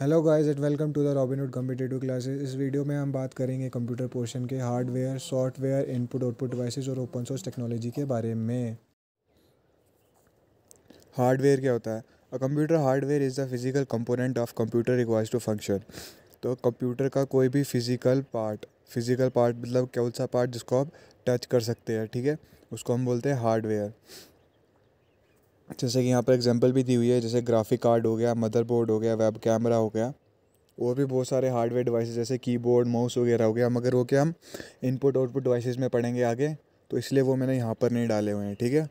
Hello guys and welcome to the Robinhood competitive classes इस video में हम बात करेंगे कंप्यूटर पोर्शन के hardware software input output devices और ओपन सोर्स टेक्नोलॉजी के बारे में हार्डवेयर क्या होता है a computer hardware is the physical component of computer requires to function तो कंप्यूटर का कोई भी फिजिकल पार्ट फिजिकल पार्ट मतलब कौन सा पार्ट जिसको आप टच कर सकते हैं ठीक है उसको हम बोलते हैं हार्डवेयर जैसे कि यहाँ पर एग्जांपल भी दी हुई है जैसे ग्राफिक कार्ड हो गया मदरबोर्ड हो गया वेब कैमरा हो गया और भी बहुत सारे हार्डवेयर डिवाइसेस जैसे कीबोर्ड माउस वगैरह हो गया मगर वो क्या हम इनपुट आउटपुट डिवाइसेस में पढ़ेंगे आगे तो इसलिए वो मैंने यहाँ पर नहीं डाले हुए हैं ठीक है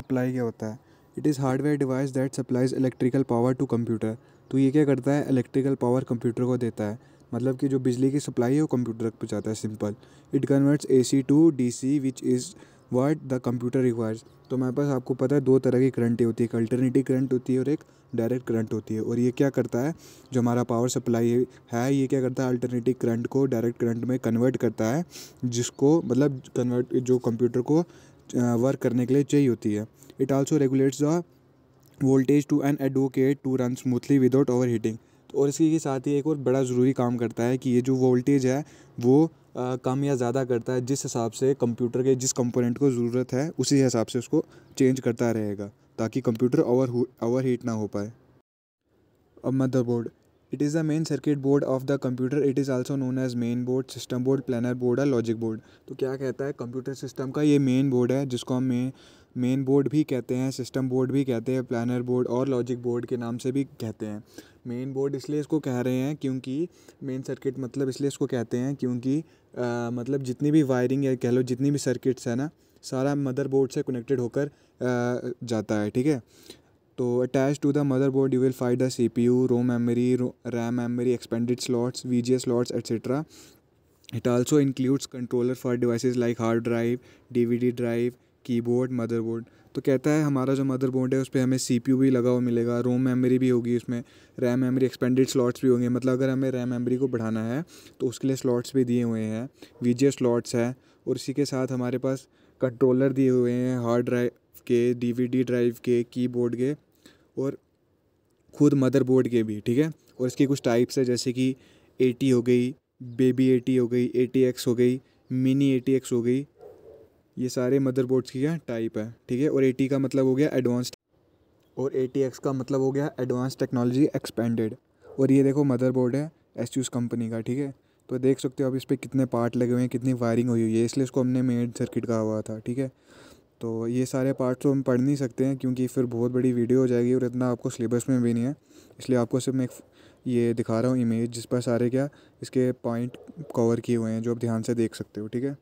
सप्लाई क्या होता है it is hardware device that supplies electrical power to computer तो ये क्या करता है इलेक्ट्रिकल पावर कंप्यूटर को देता है मतलब कि जो बिजली की सप्लाई है वो कंप्यूटर तक पहुँचाता है simple it converts A C to D C which is what the computer requires तो हमारे पास आपको पता है दो तरह की करंटें होती है एक अल्टरनेटिव करंट होती है और एक डायरेक्ट करंट होती है और ये क्या करता है जो हमारा पावर सप्लाई है ये क्या करता है अल्टरनेटिव करंट को डायरेक्ट करंट में कन्वर्ट करता है जिसको मतलब कन्वर्ट जो कंप्यूटर को वर्क करने के लिए चाहिए होती है it also regulates the voltage to an advocate to run smoothly without over heating और इसी के साथ ही एक और बड़ा ज़रूरी काम करता है कि ये जो वोल्टेज है वो कम या ज़्यादा करता है जिस हिसाब से कंप्यूटर के जिस कंपोनेंट को ज़रूरत है उसी हिसाब से उसको चेंज करता रहेगा ताकि कंप्यूटर ओवर ओवर हीट ना हो पाए अब motherboard it is the main circuit board of the computer it is also known as main board system board planar board और लॉजिक बोर्ड तो क्या कहता है कंप्यूटर सिस्टम का ये मेन बोर्ड है जिसको हम मे मेन बोर्ड भी कहते हैं सिस्टम बोर्ड भी कहते हैं प्लानर बोर्ड और लॉजिक बोर्ड के नाम से भी कहते हैं मेन बोर्ड इसलिए इसको कह रहे हैं क्योंकि मेन सर्किट मतलब इसलिए इसको कहते हैं क्योंकि आ, मतलब जितनी भी वायरिंग या कह लो जितनी भी सर्किट्स है ना सारा मदरबोर्ड से कनेक्टेड होकर जाता है ठीक है तो attach to the mother board you will find the C P U ROM memory RAM memory expanded slots V G slots etcetera it also includes controller for devices like hard drive D V D drive keyboard motherboard तो कहता है हमारा जो mother board है उस पर हमें सी P you भी लगा हुआ मिलेगा रोम मेमोरी भी होगी उसमें रैम मेमोरी एक्सपेंडेड स्लॉट्स भी होंगे मतलब अगर हमें रैम मेमोरी को बढ़ाना है तो उसके लिए स्लॉट्स भी दिए हुए हैं वी स्लॉट्स हैं और इसी के साथ हमारे पास कंट्रोलर दिए हुए हैं हार्ड ड्राइव के डीवीडी ड्राइव के कीबोर्ड के और खुद मदरबोर्ड के भी ठीक है और इसकी कुछ टाइप्स है जैसे कि एटी हो गई बेबी एटी हो गई एटी एक्स हो गई मिनी एटी एक्स हो गई ये सारे मदरबोर्ड्स की क्या टाइप है ठीक है और ए का मतलब हो गया एडवांस और ए का मतलब हो गया एडवांस टेक्नोलॉजी एक्सपेंडेड और ये देखो मदरबोर्ड है एस कंपनी का ठीक है तो देख सकते हो आप इस पर कितने पार्ट लगे हुए हैं कितनी वायरिंग हुई हुई है इसलिए इसको हमने मेन सर्किट कहा हुआ था ठीक है तो ये सारे पार्ट तो हम पढ़ नहीं सकते हैं क्योंकि फिर बहुत बड़ी वीडियो हो जाएगी और इतना आपको सिलेबस में भी नहीं है इसलिए आपको सिर्फ मैं एक ये दिखा रहा हूँ इमेज जिस पर सारे क्या इसके पॉइंट कवर किए हुए हैं जो आप ध्यान से देख सकते हो ठीक है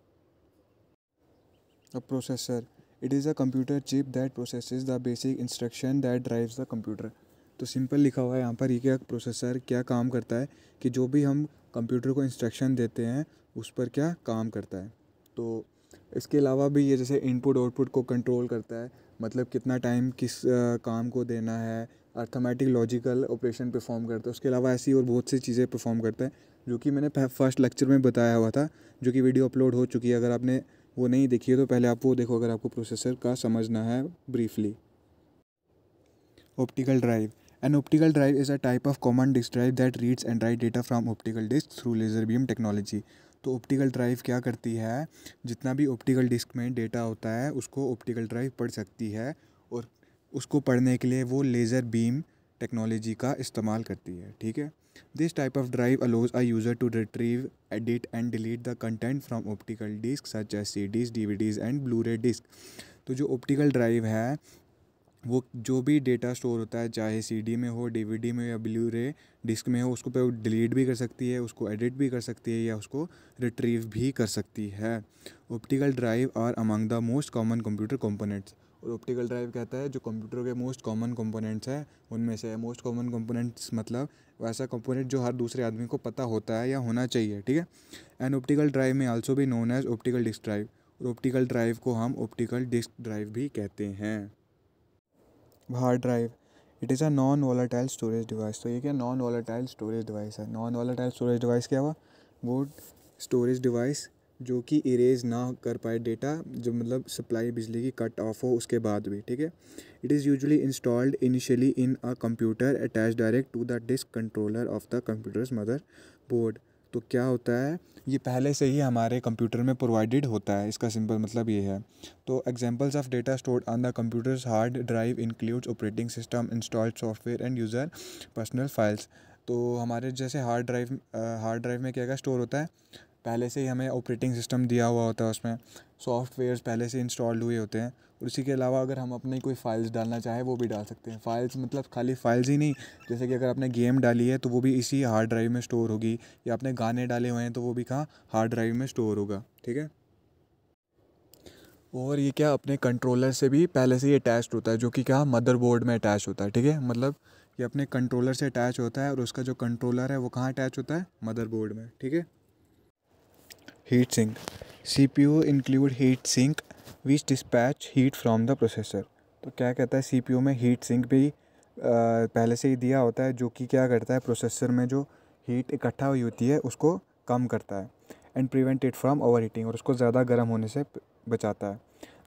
A processor. It is a computer chip that processes the basic instruction that drives the computer. तो सिंपल लिखा हुआ है यहाँ पर ये क्या प्रोसेसर क्या काम करता है कि जो भी हम कंप्यूटर को इंस्ट्रक्शन देते हैं उस पर क्या काम करता है तो इसके अलावा भी ये जैसे इनपुट आउटपुट को कंट्रोल करता है मतलब कितना टाइम किस आ, काम को देना है अर्थमेटिक लॉजिकल ऑपरेशन परफॉर्म करता है उसके अलावा ऐसी और बहुत सी चीज़ें परफॉर्म करता है जो कि मैंने फर्स्ट लेक्चर में बताया हुआ था जो कि वीडियो अपलोड हो चुकी है अगर आपने वो नहीं देखिए तो पहले आप वो देखो अगर आपको प्रोसेसर का समझना है briefly optical drive an optical drive is a type of common disk drive that reads and write data from optical disk through laser beam technology तो ऑप्टिकल ड्राइव क्या करती है जितना भी ऑप्टिकल डिस्क में डेटा होता है उसको ऑप्टिकल ड्राइव पढ़ सकती है और उसको पढ़ने के लिए वो लेज़र बीम टेक्नोलॉजी का इस्तेमाल करती है ठीक है This type of drive allows a user to retrieve, edit and delete the content from optical discs such as CDs, DVDs and Blu-ray disc. तो जो ऑप्टिकल ड्राइव है वो जो भी डेटा स्टोर होता है चाहे सीडी में हो डीवीडी में या ब्लू रे डिस्क में हो उसको पे डिलीट भी कर सकती है उसको एडिट भी कर सकती है या उसको रिट्रीव भी कर सकती है optical drive are among the most common computer components और ऑप्टिकल ड्राइव कहता है जो कंप्यूटर के मोस्ट कॉमन कंपोनेंट्स हैं उनमें से मोस्ट कॉमन कंपोनेंट्स मतलब वैसा कंपोनेंट जो हर दूसरे आदमी को पता होता है या होना चाहिए ठीक है एंड ऑप्टिकल ड्राइव में आल्सो भी known as optical disk drive और ऑप्टिकल ड्राइव को हम ऑप्टिकल डिस्क ड्राइव भी कहते हैं hard drive it is a non volatile storage device तो ये क्या नॉन वॉलाटाइल स्टोरेज डिवाइस है नॉन वॉलाटाइल स्टोरेज डिवाइस क्या हुआ वो स्टोरेज डिवाइस जो कि इरेज ना कर पाए डेटा जो मतलब सप्लाई बिजली की कट ऑफ हो उसके बाद भी ठीक है it is usually installed initially in a computer attach direct to the disk controller of the computers mother board तो क्या होता है ये पहले से ही हमारे कंप्यूटर में प्रोवाइडेड होता है इसका सिंपल मतलब ये है तो examples of data stored on the computers hard drive includes operating system installed software and user personal files तो हमारे जैसे हार्ड ड्राइव हार्ड ड्राइव में क्या क्या स्टोर होता है पहले से ही हमें ऑपरेटिंग सिस्टम दिया हुआ होता है उसमें सॉफ्टवेयर पहले से इंस्टॉल्ड हुए होते हैं और इसी के अलावा अगर हम अपनी कोई फाइल्स डालना चाहें वो भी डाल सकते हैं फाइल्स मतलब खाली फाइल्स ही नहीं जैसे कि अगर आपने गेम डाली है तो वो भी इसी हार्ड ड्राइव में स्टोर होगी या आपने गाने डाले हुए हैं तो वो भी कहाँ हार्ड ड्राइव में स्टोर होगा ठीक है और ये क्या अपने कंट्रोलर से भी पहले से ही अटैच होता है जो कि क्या मदरबोर्ड में अटैच होता है ठीक है मतलब ये अपने कंट्रोलर से अटैच होता है और उसका जो कंट्रोलर है वो कहाँ अटैच होता है मदरबोर्ड में ठीक है heat sink C P U include heat sink which dispatch heat from the processor तो क्या कहता है सी पी यू में हीट सिंक भी आ, पहले से ही दिया होता है जो कि क्या करता है प्रोसेसर में जो हीट इकट्ठा हुई होती है उसको कम करता है and prevent it from over heating और उसको ज़्यादा गर्म होने से बचाता है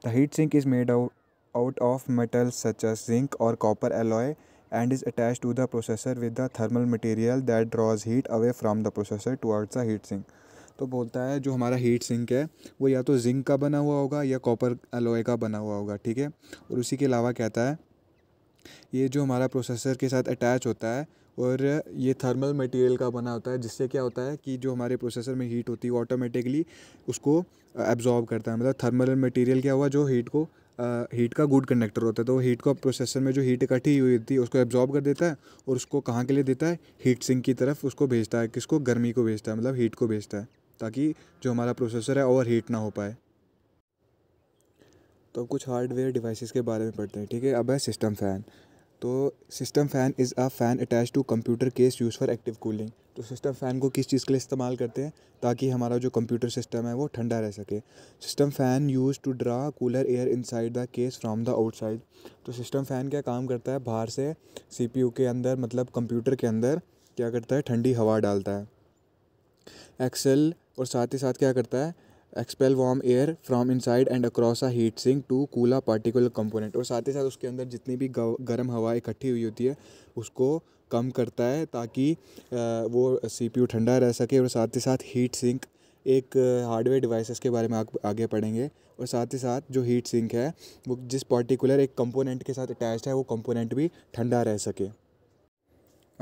the heat sink is made out of metal such as zinc और copper alloy and is attach to the processor with the thermal material that draws heat away from the processor to the heat sink तो बोलता है जो हमारा heat sink है वो या तो जिंक का बना हुआ होगा या कॉपर एलोए का बना हुआ होगा ठीक है और उसी के अलावा कहता है ये जो हमारा प्रोसेसर के साथ अटैच होता है और ये थर्मल मटेरियल का बना होता है जिससे क्या होता है कि जो हमारे प्रोसेसर में हीट होती है ऑटोमेटिकली उसको एब्जॉर्ब करता है मतलब थर्मल मटेरियल क्या हुआ जो हीट को हीट का गुड कंडक्टर होता है तो वो हीट को प्रोसेसर में जो हीट इकट्ठी हुई होती है उसको एब्जॉर्ब कर देता है और उसको कहाँ के लिए देता है हीट सिंक की तरफ उसको भेजता है किसको गर्मी को भेजता है मतलब हीट को भेजता है ताकि जो हमारा प्रोसेसर है ओवर हीट ना हो पाए तो अब कुछ हार्डवेयर डिवाइसेस के बारे में पढ़ते हैं ठीक है अब है सिस्टम फ़ैन तो system fan is a fan attach to computer case use for active cooling तो सिस्टम फ़ैन को किस चीज़ के लिए इस्तेमाल करते हैं ताकि हमारा जो कंप्यूटर सिस्टम है वो ठंडा रह सके system fan use to draw cooler air inside the case from the outside तो सिस्टम फ़ैन क्या काम करता है बाहर से सीपीयू के अंदर मतलब कंप्यूटर के अंदर क्या करता है ठंडी हवा डालता है एक्सेल और साथ ही साथ क्या करता है expel warm air from inside and across a heat sink to cool a particular component और साथ ही साथ उसके अंदर जितनी भी गर्म हवा इकट्ठी हुई होती है उसको कम करता है ताकि वो यू ठंडा रह सके और साथ ही साथ हीट सिंक एक हार्डवेयर डिवाइसेस के बारे में आगे पढ़ेंगे और साथ ही साथ जो हीट सिंक है वो जिस पार्टिकुलर एक कंपोनेंट के साथ अटैच्ड है वो कंपोनेंट भी ठंडा रह सके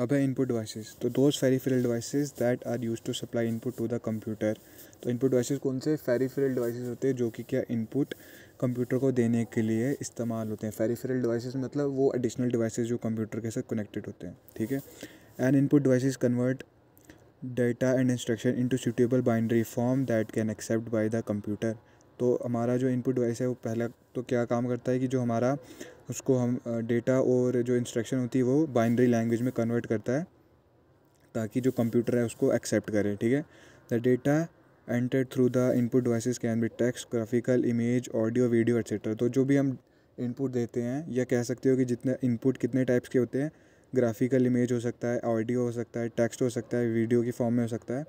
अब है इनपुट डिवाइसेस तो those peripheral devices that are use to supply input to the computer तो इनपुट डिवाइसेस कौन से फेरीफेरल डिवाइसेस होते हैं जो कि क्या इनपुट कंप्यूटर को देने के लिए इस्तेमाल होते हैं फेरीफेरल डिवाइसेस मतलब वो एडिशनल डिवाइसेस जो कंप्यूटर के साथ कनेक्टेड होते हैं ठीक है and input devices convert data and instruction into suitable binary form that can accept by the computer तो हमारा जो इनपुट डिवाइस है वो पहला तो क्या काम करता है कि जो हमारा उसको हम डेटा और जो इंस्ट्रक्शन होती है वो बाइनरी लैंग्वेज में कन्वर्ट करता है ताकि जो कंप्यूटर है उसको एक्सेप्ट करे ठीक है the data enter through the input devices can be text graphical image audio video etcetera तो जो भी हम इनपुट देते हैं या कह सकते हो कि जितने इनपुट कितने टाइप्स के होते हैं ग्राफिकल इमेज हो सकता है ऑडियो हो सकता है टेक्स्ट हो सकता है वीडियो की फॉर्म में हो सकता है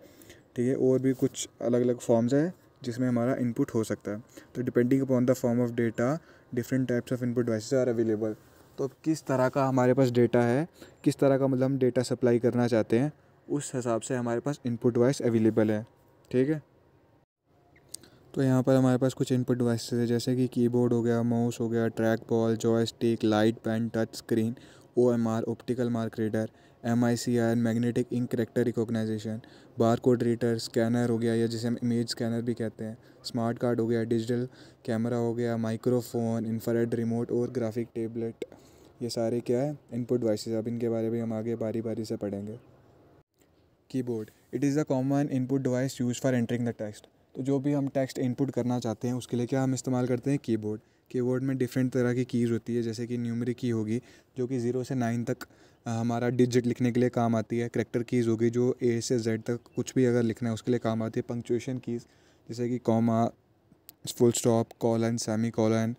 ठीक है और भी कुछ अलग अलग फॉर्म्स हैं जिसमें हमारा इनपुट हो सकता है तो depending upon the form of data different types of input devices are available तो किस तरह का हमारे पास डेटा है किस तरह का मतलब हम डेटा सप्लाई करना चाहते हैं उस हिसाब से हमारे पास इनपुट डिवाइस अवेलेबल है ठीक है तो यहाँ पर हमारे पास कुछ इनपुट डिवाइसेस है जैसे कि कीबोर्ड हो गया माउस हो गया track ball joy light pen touch screen O M R optical mark reader M I C R magnetic ink character recognition bar code reader scanner हो गया या जिसे हम इमेज स्कैनर भी कहते हैं स्मार्ट कार्ड हो गया डिजिटल कैमरा हो गया माइक्रोफोन इंफ्रेड रिमोट और ग्राफिक टेबलेट ये सारे क्या है इनपुट डिवाइसेस अब इनके बारे में हम आगे बारी बारी से पढ़ेंगे keyboard it is the common input device use for entering the text तो जो भी हम टेक्स्ट इनपुट करना चाहते हैं उसके लिए क्या हम इस्तेमाल करते हैं कीबोर्ड कीबोर्ड में डिफरेंट तरह की कीज़ होती है जैसे कि न्यूमरी की होगी जो कि ज़ीरो से नाइन तक हमारा डिजिट लिखने के लिए काम आती है करेक्टर कीज़ होगी जो ए से जेड तक कुछ भी अगर लिखना है उसके लिए काम आती है पंक्चुएशन कीज़ जैसे कि comma full stop colon semicolon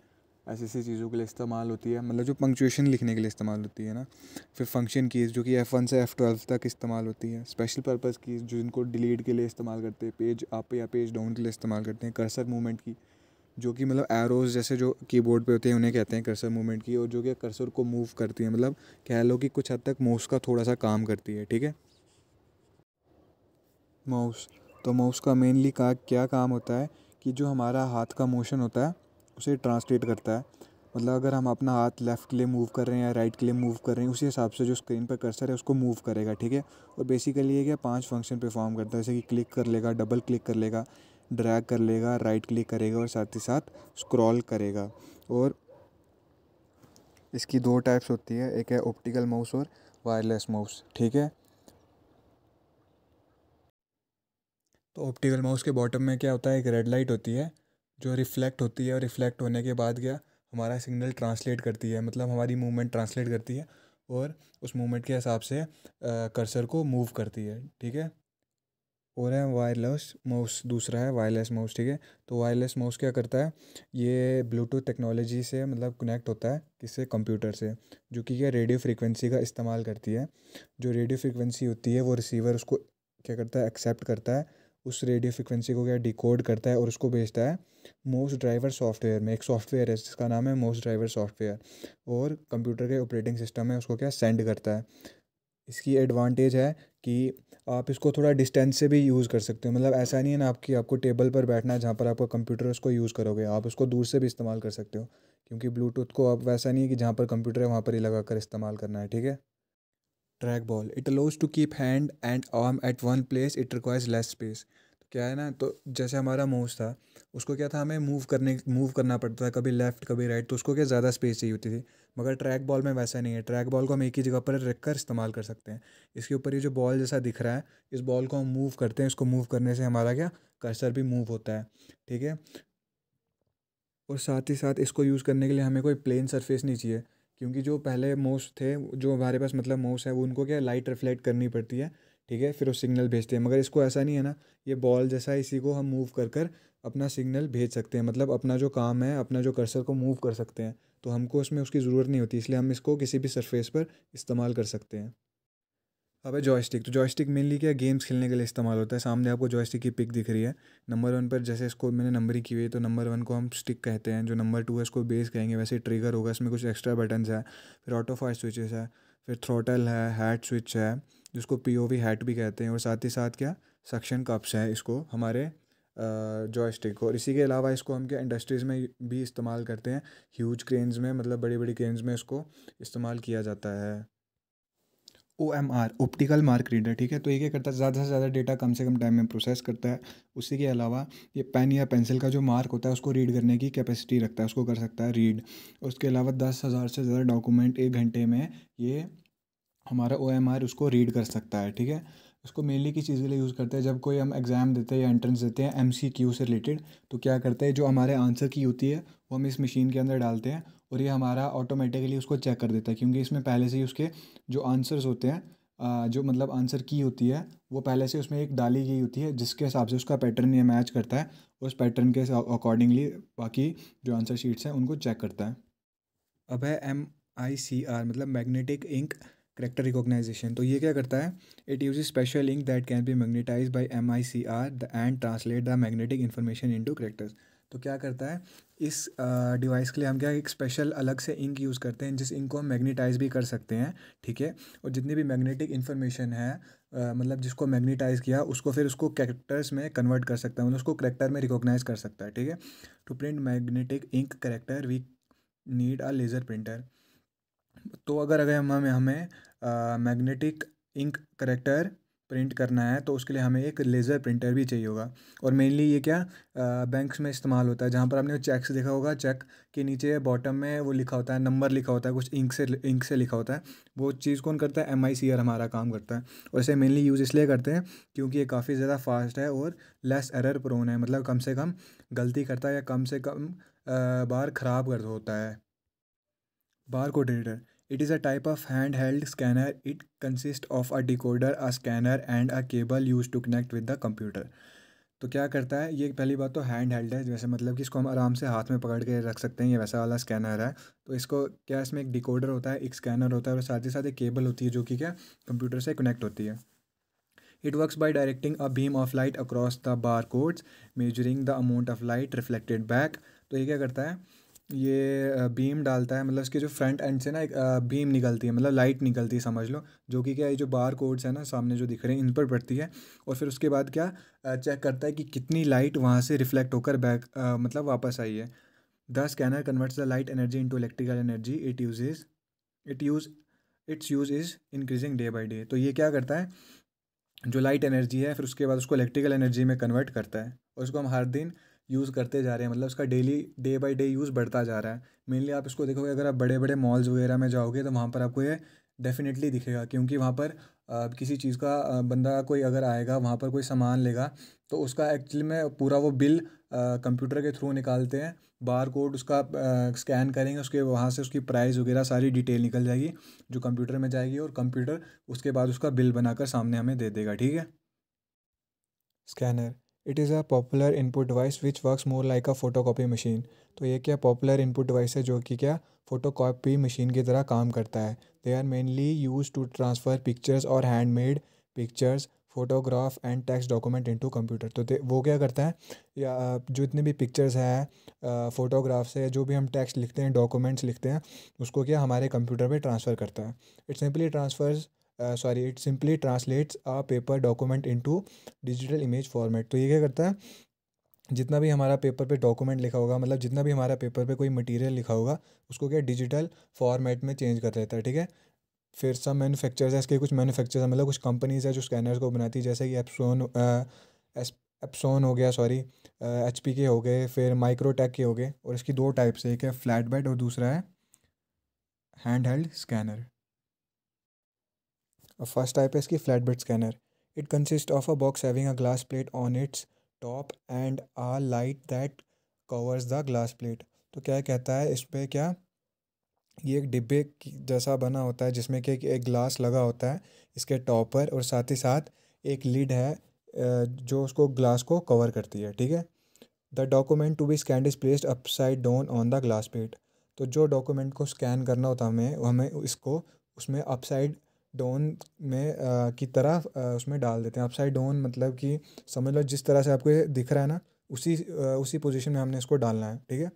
ऐसी ऐसी चीज़ों के लिए इस्तेमाल होती है मतलब जो पंक्चुएशन लिखने के लिए इस्तेमाल होती है ना फिर फंक्शन कीज़ जो कि एफ़ वन से एफ़ ट्वेल्व तक इस्तेमाल होती है स्पेशल पर्पज़ कीज़ जो इनको डिलीट के लिए इस्तेमाल करते हैं पेज अप या पेज डाउन के लिए इस्तेमाल करते हैं कर्सर मूवमेंट की जो कि मतलब एरोज जैसे जो कीबोर्ड पे होते हैं उन्हें कहते हैं कर्सर मूवमेंट की और जो कि कर्सर को मूव करती है मतलब कह लो कि कुछ हद तक माउस का थोड़ा सा काम करती है ठीक है माउस तो माउस का मेनली का क्या काम होता है कि जो हमारा हाथ का मोशन होता है उसे ट्रांसलेट करता है मतलब अगर हम अपना हाथ लेफ़्ट के लिए मूव कर रहे हैं या राइट के लिए मूव कर रहे हैं उसी हिसाब से जो स्क्रीन पर कर्सर है उसको मूव करेगा ठीक है और बेसिकली ये क्या पांच फंक्शन परफॉर्म करता है जैसे कि क्लिक कर लेगा डबल क्लिक कर लेगा ड्रैग कर लेगा राइट क्लिक करेगा और साथ ही साथ स्क्रॉल करेगा और इसकी दो टाइप्स होती है एक है ऑप्टिकल माउस और वायरलेस माउस ठीक है तो ऑप्टिकल माउस के बॉटम में क्या होता है एक रेड लाइट होती है जो रिफ्लेक्ट होती है और रिफ्लेक्ट होने के बाद क्या हमारा सिग्नल ट्रांसलेट करती है मतलब हमारी मूवमेंट ट्रांसलेट करती है और उस मूवमेंट के हिसाब से कर्सर को मूव करती है ठीक है और है वायरलेस माउस दूसरा है वायरलेस माउस ठीक है तो वायरलेस माउस क्या करता है ये ब्लूटूथ टेक्नोलॉजी से मतलब कनेक्ट होता है किससे कंप्यूटर से जो कि क्या रेडियो फ्रीक्वेंसी का इस्तेमाल करती है जो रेडियो फ्रीक्वेंसी होती है वो रिसीवर उसको क्या करता है एक्सेप्ट करता है उस रेडियो फ्रिक्वेंसी को क्या डिकोड करता है और उसको भेजता है मोस ड्राइवर सॉफ्टवेयर में एक सॉफ्टवेयर है जिसका नाम है मोस ड्राइवर सॉफ्टवेयर और कंप्यूटर के ऑपरेटिंग सिस्टम में उसको क्या सेंड करता है इसकी एडवांटेज है कि आप इसको थोड़ा डिस्टेंस से भी यूज़ कर सकते हो मतलब ऐसा नहीं है ना आपकी आपको टेबल पर बैठना है जहाँ पर आपका कंप्यूटर उसको यूज़ करोगे आप उसको दूर से भी इस्तेमाल कर सकते हो क्योंकि ब्लूटूथ को आप वैसा नहीं है कि जहाँ पर कंप्यूटर है वहाँ पर ही लगा कर इस्तेमाल करना है ठीक है track ball it allows to keep hand and arm at one place it requires less space तो क्या है ना तो जैसे हमारा माउस था उसको क्या था हमें मूव करने मूव करना पड़ता था कभी लेफ़्ट कभी राइट तो उसको क्या ज़्यादा स्पेस चाहिए होती थी मगर ट्रैक बॉल में वैसा नहीं है ट्रैक बॉल को हम एक ही जगह पर रख कर इस्तेमाल कर सकते हैं इसके ऊपर ये जो बॉल जैसा दिख रहा है इस बॉल को हम मूव करते हैं इसको मूव करने से हमारा क्या कर्सर भी मूव होता है ठीक है और साथ ही साथ इसको यूज़ करने के लिए हमें कोई प्लेन सरफेस नहीं चाहिए क्योंकि जो पहले माउस थे जो हमारे पास मतलब माउस है वो उनको क्या लाइट रिफ्लेक्ट करनी पड़ती है ठीक है फिर वो सिग्नल भेजते हैं मगर इसको ऐसा नहीं है ना ये बॉल जैसा इसी को हम मूव कर कर अपना सिग्नल भेज सकते हैं मतलब अपना जो काम है अपना जो कर्सर को मूव कर सकते हैं तो हमको उसमें उसकी ज़रूरत नहीं होती इसलिए हम इसको किसी भी सरफेस पर इस्तेमाल कर सकते हैं अब है जॉयस्टिक तो जॉयस्टिक मेनली क्या गेम्स खेलने के लिए इस्तेमाल होता है सामने आपको जॉयस्टिक की पिक दिख रही है नंबर वन पर जैसे इसको मैंने नंबरिंग की हुई है तो नंबर वन को हम स्टिक कहते हैं जो नंबर टू है इसको बेस कहेंगे वैसे ट्रिगर होगा इसमें कुछ एक्स्ट्रा बटन्स है फिर ऑटो फायर स्विचेस है फिर थ्रोटल है हैट स्विच है जिसको पी ओ वी हैट भी कहते हैं और साथ ही साथ क्या सक्शन कप्स है इसको हमारे जॉयस्टिक और इसी के अलावा इसको हम क्या इंडस्ट्रीज़ में भी इस्तेमाल करते हैं ह्यूज क्रेन्स में मतलब बड़ी बड़ी क्रेन्स में इसको इस्तेमाल किया जाता है O M R optical mark reader ठीक है तो ये क्या करता है ज़्यादा से ज़्यादा डेटा कम से कम टाइम में प्रोसेस करता है उसी के अलावा ये पेन या पेंसिल का जो मार्क होता है उसको रीड करने की कैपेसिटी रखता है उसको कर सकता है रीड उसके अलावा दस हज़ार से ज़्यादा डॉक्यूमेंट एक घंटे में ये हमारा ओ एम आर उसको रीड कर सकता है ठीक है उसको मेनली किस चीज़ के लिए यूज़ करते हैं जब कोई हम एग्ज़ाम देते हैं या एंट्रेंस देते हैं एम सी क्यू से रिलेटेड तो क्या करते हैं जो हमारे आंसर की होती है वो हम इस मशीन के अंदर डालते हैं और ये हमारा ऑटोमेटिकली उसको चेक कर देता है क्योंकि इसमें पहले से ही उसके जो आंसर्स होते हैं जो मतलब आंसर की होती है वो पहले से उसमें एक डाली गई होती है जिसके हिसाब से उसका पैटर्न ये मैच करता है उस पैटर्न के अकॉर्डिंगली बाकी जो आंसर शीट्स हैं उनको चेक करता है अब है एम आई सी आर मतलब मैग्नेटिक इंक करेक्टर रिकॉग्नाइजेशन तो ये क्या करता है it use special link that can be magnetise by M I C R the and translate the magnetic information into characters तो क्या करता है इस डिवाइस uh, के लिए हम क्या एक स्पेशल अलग से इंक यूज़ करते हैं जिस इंक को हम मैग्नेटाइज भी कर सकते हैं ठीक है और जितनी भी मैग्नेटिक इन्फॉर्मेशन है uh, मतलब जिसको मैग्नेटाइज किया उसको फिर उसको करेक्टर्स में कन्वर्ट कर सकता है मतलब उसको करेक्टर में रिकॉग्नाइज कर सकता है ठीक है to print magnetic ink character we need a laser printer तो अगर अगर हमें हमें मैग्नेटिक इंक करेक्टर प्रिंट करना है तो उसके लिए हमें एक लेज़र प्रिंटर भी चाहिए होगा और मेनली ये क्या बैंक्स में इस्तेमाल होता है जहाँ पर आपने चेक्स देखा होगा चेक के नीचे बॉटम में वो लिखा होता है नंबर लिखा होता है कुछ इंक से इंक से लिखा होता है वो चीज़ कौन करता है एम हमारा काम करता है और इसे मेनली यूज़ इसलिए करते हैं क्योंकि ये काफ़ी ज़्यादा फास्ट है और लेस एरर प्रोन है मतलब कम से कम गलती करता है या कम से कम बार ख़राब कर होता है bar coordinator it is a type of hand held scanner it consist of a decoder a scanner and a cable use to connect with the computer तो क्या करता है ये पहली बात तो हैंड हेल्ड है जैसे मतलब कि इसको हम आराम से हाथ में पकड़ के रख सकते हैं ये वैसा वाला स्कैनर है तो इसको क्या इसमें एक डिकोडर होता है एक स्कैनर होता है और साथ ही साथ एक केबल होती है जो कि क्या कंप्यूटर से कनेक्ट होती है it works by directing a beam of light across the bar codes measuring the amount of light reflected back तो ये क्या करता है ये बीम डालता है मतलब इसके जो फ्रंट एंड से ना एक बीम निकलती है मतलब लाइट निकलती है समझ लो जो कि क्या ये जो बार कोड्स है ना सामने जो दिख रहे हैं इन पर पड़ती है और फिर उसके बाद क्या चेक करता है कि कितनी लाइट वहाँ से रिफ्लेक्ट होकर बैक मतलब वापस आई है the scanner converts the light energy into electrical energy it use it use its use is increasing day by day तो ये क्या करता है जो लाइट एनर्जी है फिर उसके बाद उसको इलेक्ट्रिकल एनर्जी में कन्वर्ट करता है और उसको हम हर दिन यूज़ करते जा रहे हैं मतलब इसका daily day by day use बढ़ता जा रहा है मेनली आप इसको देखोगे अगर आप बड़े बड़े मॉल्स वगैरह में जाओगे तो वहाँ पर आपको ये डेफिनेटली दिखेगा क्योंकि वहाँ पर आ, किसी चीज़ का बंदा कोई अगर आएगा वहाँ पर कोई सामान लेगा तो उसका एक्चुअली में पूरा वो बिल कंप्यूटर के थ्रू निकालते हैं बार कोड उसका स्कैन करेंगे उसके वहाँ से उसकी प्राइस वगैरह सारी डिटेल निकल जाएगी जो कंप्यूटर में जाएगी और कंप्यूटर उसके बाद उसका बिल बनाकर सामने हमें दे देगा ठीक है scanner it is a popular input device which work more like a photo copy machine तो ये क्या पॉपुलर इनपुट डिवाइस है जो कि क्या फोटो कापी मशीन की तरह काम करता है they are mainly use to transfer pictures और handmade pictures photograph and text document into computer तो वो क्या करता है या जो इतने भी पिक्चर्स हैं फ़ोटोग्राफ्स है जो भी हम टेक्स्ट लिखते हैं डॉक्यूमेंट्स लिखते हैं उसको क्या हमारे कंप्यूटर पे ट्रांसफ़र करता है it simply transfers sorry it simply translates a paper document into digital image format तो ये क्या करता है जितना भी हमारा पेपर पे डॉक्यूमेंट लिखा होगा मतलब जितना भी हमारा पेपर पे कोई मटेरियल लिखा होगा उसको क्या डिजिटल फॉर्मेट में चेंज कर देता है ठीक है फिर सब मैनुफेक्चर है इसके कुछ मैनुफेक्चर है मतलब कुछ कंपनीज़ है जो स्कैनर्स को बनाती है जैसे कि एप्सोन एप्सोन uh, हो गया सॉरी एच पी के हो गए फिर माइक्रोटेक के हो गए और इसकी दो टाइप्स है एक है फ्लैट बेड और दूसरा है hand held scanner first type है इसकी flat flatbed scanner it consist of a box having a glass plate on its top and a light that covers the glass plate तो क्या कहता है इस पर क्या ये एक डिब्बे जैसा बना होता है जिसमें कि एक ग्लास लगा होता है इसके टॉप पर और साथ ही साथ एक लिड है जो उसको ग्लास को कवर करती है ठीक है the document to be scanned is placed upside down on the glass plate तो जो डॉक्यूमेंट को स्कैन करना होता है हमें हमें इसको उसमें अपसाइड डोन में आ, की तरह आ, उसमें डाल देते हैं अपसाइड डोन मतलब कि समझ लो जिस तरह से आपको दिख रहा है ना उसी आ, उसी पोजीशन में हमने इसको डालना है ठीक है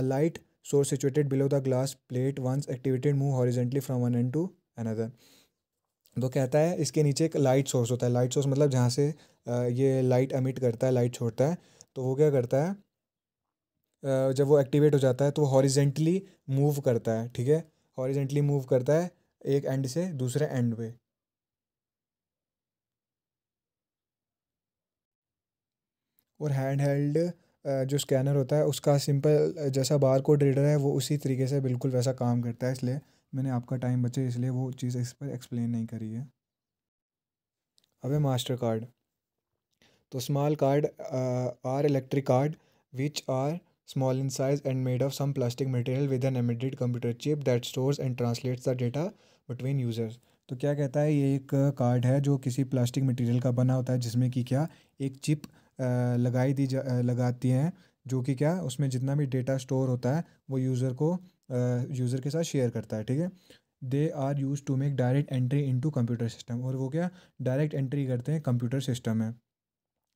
a light source situated below the glass plate once activated move horizontally from one end to another तो कहता है इसके नीचे एक लाइट सोर्स होता है लाइट सोर्स मतलब जहाँ से ये लाइट अमिट करता है लाइट छोड़ता है तो वो क्या करता है जब वो एक्टिवेट हो जाता है तो वो हॉरिजेंटली मूव करता है ठीक है हॉरिजेंटली मूव करता है एक एंड से दूसरे एंड पे और हैंड हेल्ड जो स्कैनर होता है उसका सिंपल जैसा बार कोड रीडर है वो उसी तरीके से बिल्कुल वैसा काम करता है इसलिए मैंने आपका टाइम बचे इसलिए वो चीज़ इस पर एक्सप्लेन नहीं करी है अब है मास्टर कार्ड तो small card are electric card which are small in size and made of some plastic material with an embedded computer chip that stores and translates the data between users तो क्या कहता है ये एक card है जो किसी प्लास्टिक मटेरियल का बना होता है जिसमें कि क्या एक चिप लगाई दी जा लगाती हैं जो कि क्या उसमें जितना भी डेटा स्टोर होता है वो यूज़र को यूज़र के साथ शेयर करता है ठीक है they are use to make direct entry into computer system और वो क्या डायरेक्ट एंट्री करते हैं कंप्यूटर सिस्टम में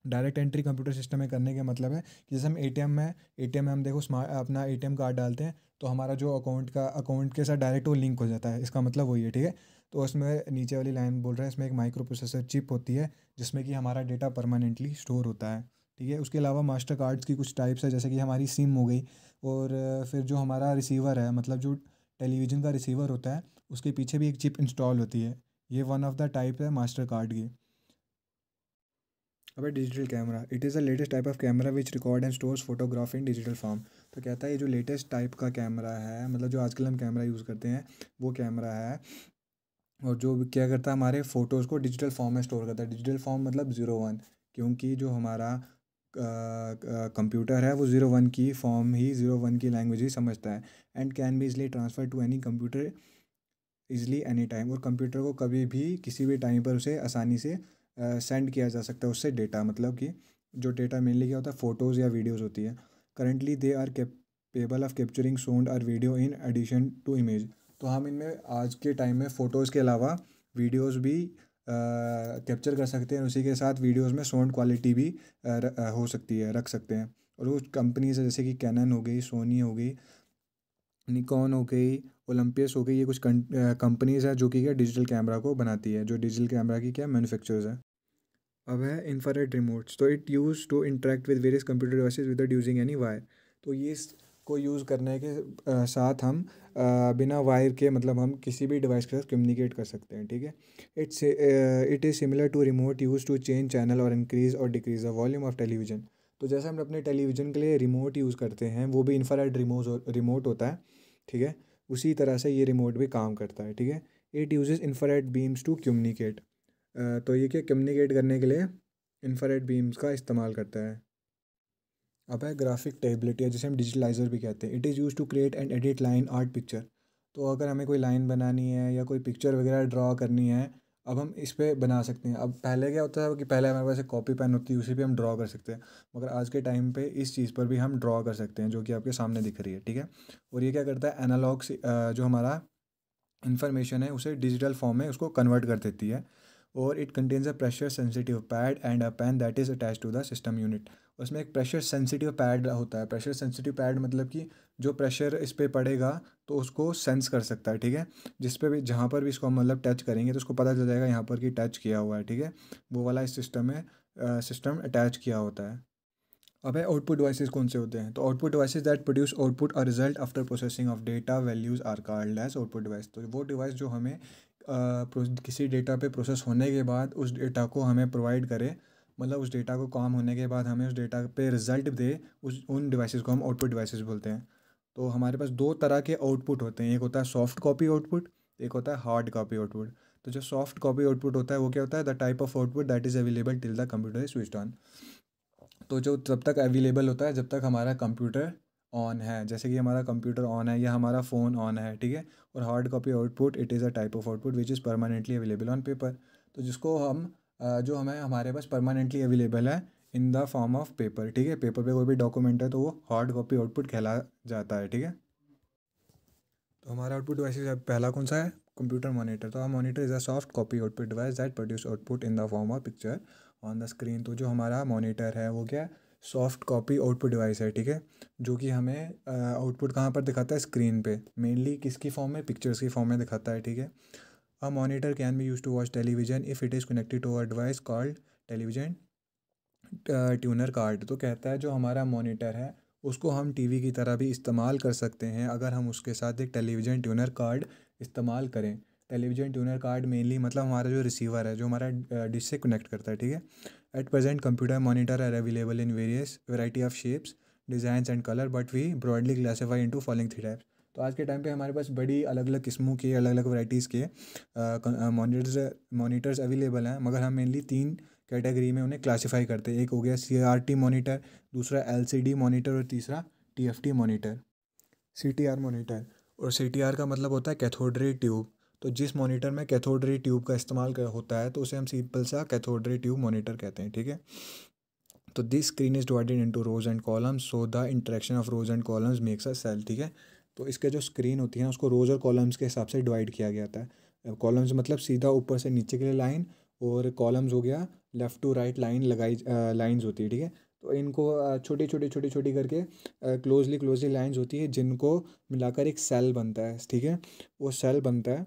डायरेक्ट एंट्री कंप्यूटर सिस्टम में करने के मतलब है कि जैसे हम एटीएम में एटीएम में हम देखो स्मार्ट अपना एटीएम कार्ड डालते हैं तो हमारा जो अकाउंट का अकाउंट के साथ डायरेक्ट वो लिंक हो जाता है इसका मतलब वही है ठीक है तो उसमें नीचे वाली लाइन बोल रहा है इसमें एक माइक्रो प्रोसेसर चिप होती है जिसमें कि हमारा डेटा परमानेंटली स्टोर होता है ठीक है उसके अलावा मास्टर कार्ड्स की कुछ टाइप्स है जैसे कि हमारी सिम हो गई और फिर जो हमारा रिसीवर है मतलब जो टेलीविज़न का रिसीवर होता है उसके पीछे भी एक चिप इंस्टॉल होती है ये वन ऑफ द टाइप है मास्टर कार्ड की अब digital camera it is the latest type of camera which record and stores photography in digital form तो कहता है ये जो लेटेस्ट टाइप का कैमरा है मतलब जो आजकल हम कैमरा यूज़ करते हैं वो कैमरा है और जो क्या करता है हमारे फ़ोटोज़ को डिजिटल फॉर्म में स्टोर करता है डिजिटल फॉर्म मतलब ज़ीरो वन क्योंकि जो हमारा कंप्यूटर है वो ज़ीरो वन की फॉर्म ही ज़ीरो वन की लैंग्वेज ही समझता है and can be easily transfer to any computer easily any time और कंप्यूटर को कभी भी किसी भी टाइम पर उसे आसानी से सेंड किया जा सकता है उससे डेटा मतलब कि जो डेटा मेनली क्या होता है फ़ोटोज़ या वीडियोज़ होती है currently they are capable of capturing sound और video in addition to image तो हम इनमें आज के टाइम में फ़ोटोज़ के अलावा वीडियोज़ भी कैप्चर कर सकते हैं उसी के साथ वीडियोज़ में साउंड क्वालिटी भी र, हो सकती है रख सकते हैं और वो कंपनीज है जैसे कि कैनन हो गई सोनी हो गई निकॉन हो गई ओलम्पियस हो गई ये कुछ कंपनीज़ है जो कि क्या डिजिटल कैमरा को बनाती है जो डिजिटल कैमरा की क्या मैनुफेक्चर है अब है इंफ्रारेड रिमोट्स तो it use to interact with various computer devices without using any wire तो ये को यूज़ करने के साथ हम बिना वायर के मतलब हम किसी भी डिवाइस के साथ कम्युनिकेट कर सकते हैं ठीक है it's it is similar to remote use to change channel और इंक्रीज और decrease the volume of television तो जैसे हम अपने टेलीविजन के लिए रिमोट यूज़ करते हैं वो भी इंफ्रारेड रिमोट रिमोट होता है ठीक है उसी तरह से ये रिमोट भी काम करता है ठीक है it use infrared beams to communicate तो ये क्या कम्युनिकेट करने के लिए इन्फ्रारेड बीम्स का इस्तेमाल करता है अब है ग्राफिक टेबिलिटी जिसे हम डिजिटलाइजर भी कहते हैं it is use to create and edit line art picture तो अगर हमें कोई लाइन बनानी है या कोई पिक्चर वगैरह ड्रा करनी है अब हम इस पर बना सकते हैं अब पहले क्या होता है कि पहले हमारे पास एक कॉपी पेन होती है उसी भी हम ड्रा कर सकते हैं मगर आज के टाइम पे इस चीज़ पर भी हम ड्रॉ कर सकते हैं जो कि आपके सामने दिख रही है ठीक है और ये क्या करता है एनालॉग से जो हमारा इन्फॉर्मेशन है उसे डिजिटल फॉर्म में उसको कन्वर्ट कर देती है और it contains a pressure sensitive pad and a pen that is attach to the system unit उसमें एक प्रेशर सेंसिटिव पैड होता है प्रेशर सेंसिटिव पैड मतलब कि जो प्रेशर इस पर पड़ेगा तो उसको सेंस कर सकता है ठीक है जिस पे भी जहाँ पर भी इसको हम मतलब टच करेंगे तो उसको पता चल जाएगा यहाँ पर कि टच किया हुआ है ठीक है वो वाला इस सिस्टम में सिस्टम अटैच किया होता है अब है आउटपुट डिवाइसेस कौन से होते हैं तो output devices that produce output और result after processing of data values are card less output device तो वो डिवाइस जो हमें किसी डेटा पे प्रोसेस होने के बाद उस डेटा को हमें प्रोवाइड करे मतलब उस डेटा को काम होने के बाद हमें उस डेटा पे रिज़ल्ट दे उस उन डिवाइसेस को हम आउटपुट डिवाइसेस बोलते हैं तो हमारे पास दो तरह के आउटपुट होते हैं एक होता है सॉफ्ट कॉपी आउटपुट एक होता है हार्ड कॉपी आउटपुट तो जो सॉफ्ट कॉपी आउटपुट होता है वो क्या होता है the type of output that is available till the computer is switch on तो जो तब तक अवेलेबल होता है जब तक हमारा कंप्यूटर ऑन है जैसे कि हमारा कंप्यूटर ऑन है या हमारा फ़ोन ऑन है ठीक है और hard copy output it is a type of output which is permanently available on paper तो जिसको हम जो हमें हमारे पास परमानेंटली अवेलेबल है in the form of paper ठीक है पेपर पे कोई भी डॉक्यूमेंट है तो वो हार्ड कॉपी आउटपुट कहला जाता है ठीक है तो हमारा आउटपुट वैसे पहला कौन सा है कंप्यूटर मॉनिटर तो हम monitor is a soft copy output device that produce output in the form of picture on the screen तो जो हमारा मॉनिटर है वो क्या है सॉफ्ट कॉपी आउटपुट डिवाइस है ठीक है जो कि हमें आउटपुट कहाँ पर दिखाता है स्क्रीन पे मेनली किसकी फॉर्म में पिक्चर्स की फॉर्म में दिखाता है ठीक है a monitor can be use to watch television if it is connected to a device called television tuner card तो कहता है जो हमारा मॉनिटर है उसको हम टीवी की तरह भी इस्तेमाल कर सकते हैं अगर हम उसके साथ एक टेलीविज़न ट्यूनर कार्ड इस्तेमाल करें टेलीविज़न ट्यूनर कार्ड मेनली मतलब हमारा जो रिसीवर है जो हमारा डिश से कनेक्ट करता है ठीक है At present, computer monitors are available in various variety of shapes, designs and colour but we broadly classify into falling three types तो आज के टाइम पे हमारे पास बड़ी अलग अलग किस्मों के अलग अलग वैराइटीज़ के मॉनिटर्स मॉनिटर्स अवेलेबल हैं मगर हम मेनली तीन कैटेगरी में उन्हें क्लासीफाई करते हैं एक हो गया सी आर टी मोनीटर दूसरा एल सी डी मोनीटर और तीसरा T F T monitor C R T monitor और सी टी आर का मतलब होता है कैथोड्री ट्यूब तो जिस मॉनिटर में कैथोडरी ट्यूब का इस्तेमाल होता है तो उसे हम सिंपल सा कैथोडरी ट्यूब मॉनिटर कहते हैं ठीक है तो this screen is divided into rows and columns so the interaction of rows and columns makes a cell ठीक है तो इसके जो स्क्रीन होती है ना उसको रोज और कॉलम्स के हिसाब से डिवाइड किया गया था कॉलम्स मतलब सीधा ऊपर से नीचे के लिए लाइन और कॉलम्स हो गया लेफ़्ट टू राइट लाइन लगाई लाइंस होती है ठीक है तो इनको छोटी छोटी छोटी छोटी करके क्लोजली क्लोजली लाइंस होती है जिनको मिलाकर एक सेल बनता है ठीक है वो सेल बनता है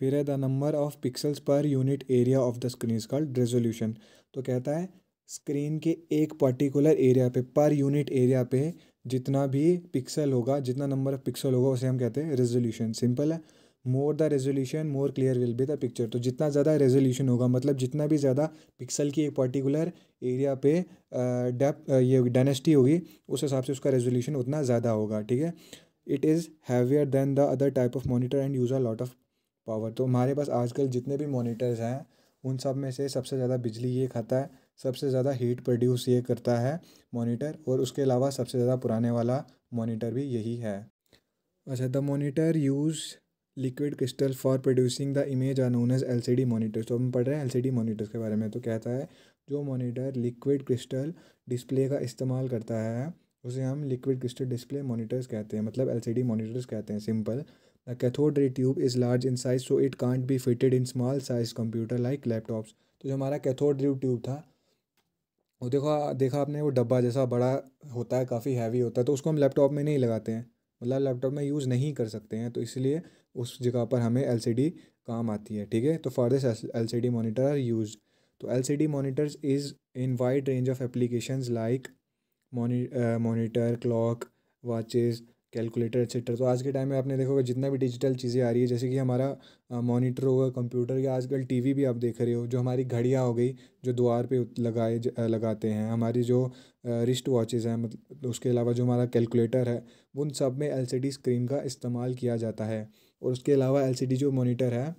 फिर है the number of pixels per unit area of the screen is called resolution तो कहता है स्क्रीन के एक पर्टिकुलर एरिया पे पर यूनिट एरिया पे जितना भी पिक्सल होगा जितना नंबर ऑफ पिक्सल होगा उसे हम कहते हैं रेजोल्यूशन सिंपल है more the resolution more clear will be the picture तो जितना ज़्यादा रेजोल्यूशन होगा मतलब जितना भी ज़्यादा पिक्सल की एक पर्टिकुलर एरिया पे डेप ये डेनेस्टी होगी उस हिसाब से उसका रेजोल्यूशन उतना ज़्यादा होगा ठीक है it is heavier than the other type of monitor and use a lot of power तो हमारे पास आजकल जितने भी मोनीटर्स हैं उन सब में से सबसे ज़्यादा बिजली ये खाता है सबसे ज़्यादा हीट प्रोड्यूस ये करता है मोनीटर और उसके अलावा सबसे ज़्यादा पुराने वाला मोनीटर भी यही है अच्छा the monitor use liquid crystal for producing the image are known as L C D monitors तो हम पढ़ रहे हैं एल सी डी मोनीटर्स के बारे में तो कहता है जो मोनीटर लिक्विड क्रिस्टल डिस्प्ले का इस्तेमाल करता है उसे हम लिक्विड क्रिस्टल डिस्प्ले मोनीटर्स कहते हैं मतलब एल सी डी मोनीटर्स कहते हैं simple The cathode ray tube is large in size so it can't be fitted in small size computer like laptops. तो जो हमारा कैथोड रे ट्यूब था वो देखो देखा आपने वो डब्बा जैसा बड़ा होता है काफ़ी हैवी होता है तो उसको हम लैपटॉप में नहीं लगाते हैं मतलब लैपटॉप में यूज़ नहीं कर सकते हैं तो इसलिए उस जगह पर हमें डी काम आती है ठीक है तो for this L C D monitor are use तो L C D monitors is in wide range of application like मोनी monitor clock watches calculator etcetera तो आज के टाइम में आपने देखोगे जितना भी डिजिटल चीज़ें आ रही है जैसे कि हमारा मॉनिटर होगा कंप्यूटर या आजकल टीवी भी आप देख रहे हो जो हमारी घड़ियाँ हो गई जो द्वार पे लगाए लगाते हैं हमारी जो रिस्ट वॉचेज़ हैं मतलब उसके अलावा जो हमारा कैलकुलेटर है उन सब में एल स्क्रीन का इस्तेमाल किया जाता है और उसके अलावा एल जो मोनीटर है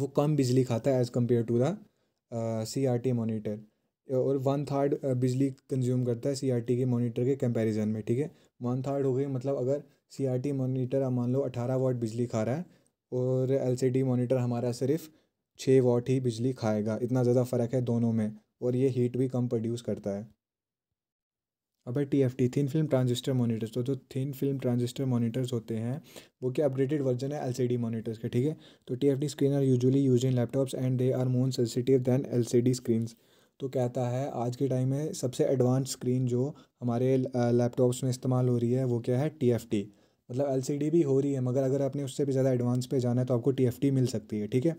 वो कम बिजली खाता है as compare to the C R T monitor और वन थर्ड बिजली कंज्यूम करता है सी आर टी के मोनीटर के कंपेरिजन में ठीक है वन थर्ड हो गई मतलब अगर सी आर टी मोनीटर मान लो अठारह वाट बिजली खा रहा है और एल सी डी मोनीटर हमारा सिर्फ छः वाट ही बिजली खाएगा इतना ज़्यादा फ़र्क है दोनों में और ये हीट भी कम प्रोड्यूस करता है है T F T thin film transistor monitors तो जो थिन फिल्म ट्रांजिस्टर मोनीटर्स होते हैं वो कि अपडेटेड वर्जन है एल सी डी मोनीटर्स के ठीक है तो T F T screen are usually use in laptops and they are more sensitive than L C D screens तो कहता है आज के टाइम में सबसे एडवांस स्क्रीन जो हमारे लैपटॉप्स में इस्तेमाल हो रही है वो क्या है टी एफ टी मतलब एल भी हो रही है मगर अगर आपने उससे भी ज़्यादा एडवांस पे जाना है तो आपको टी मिल सकती है ठीक है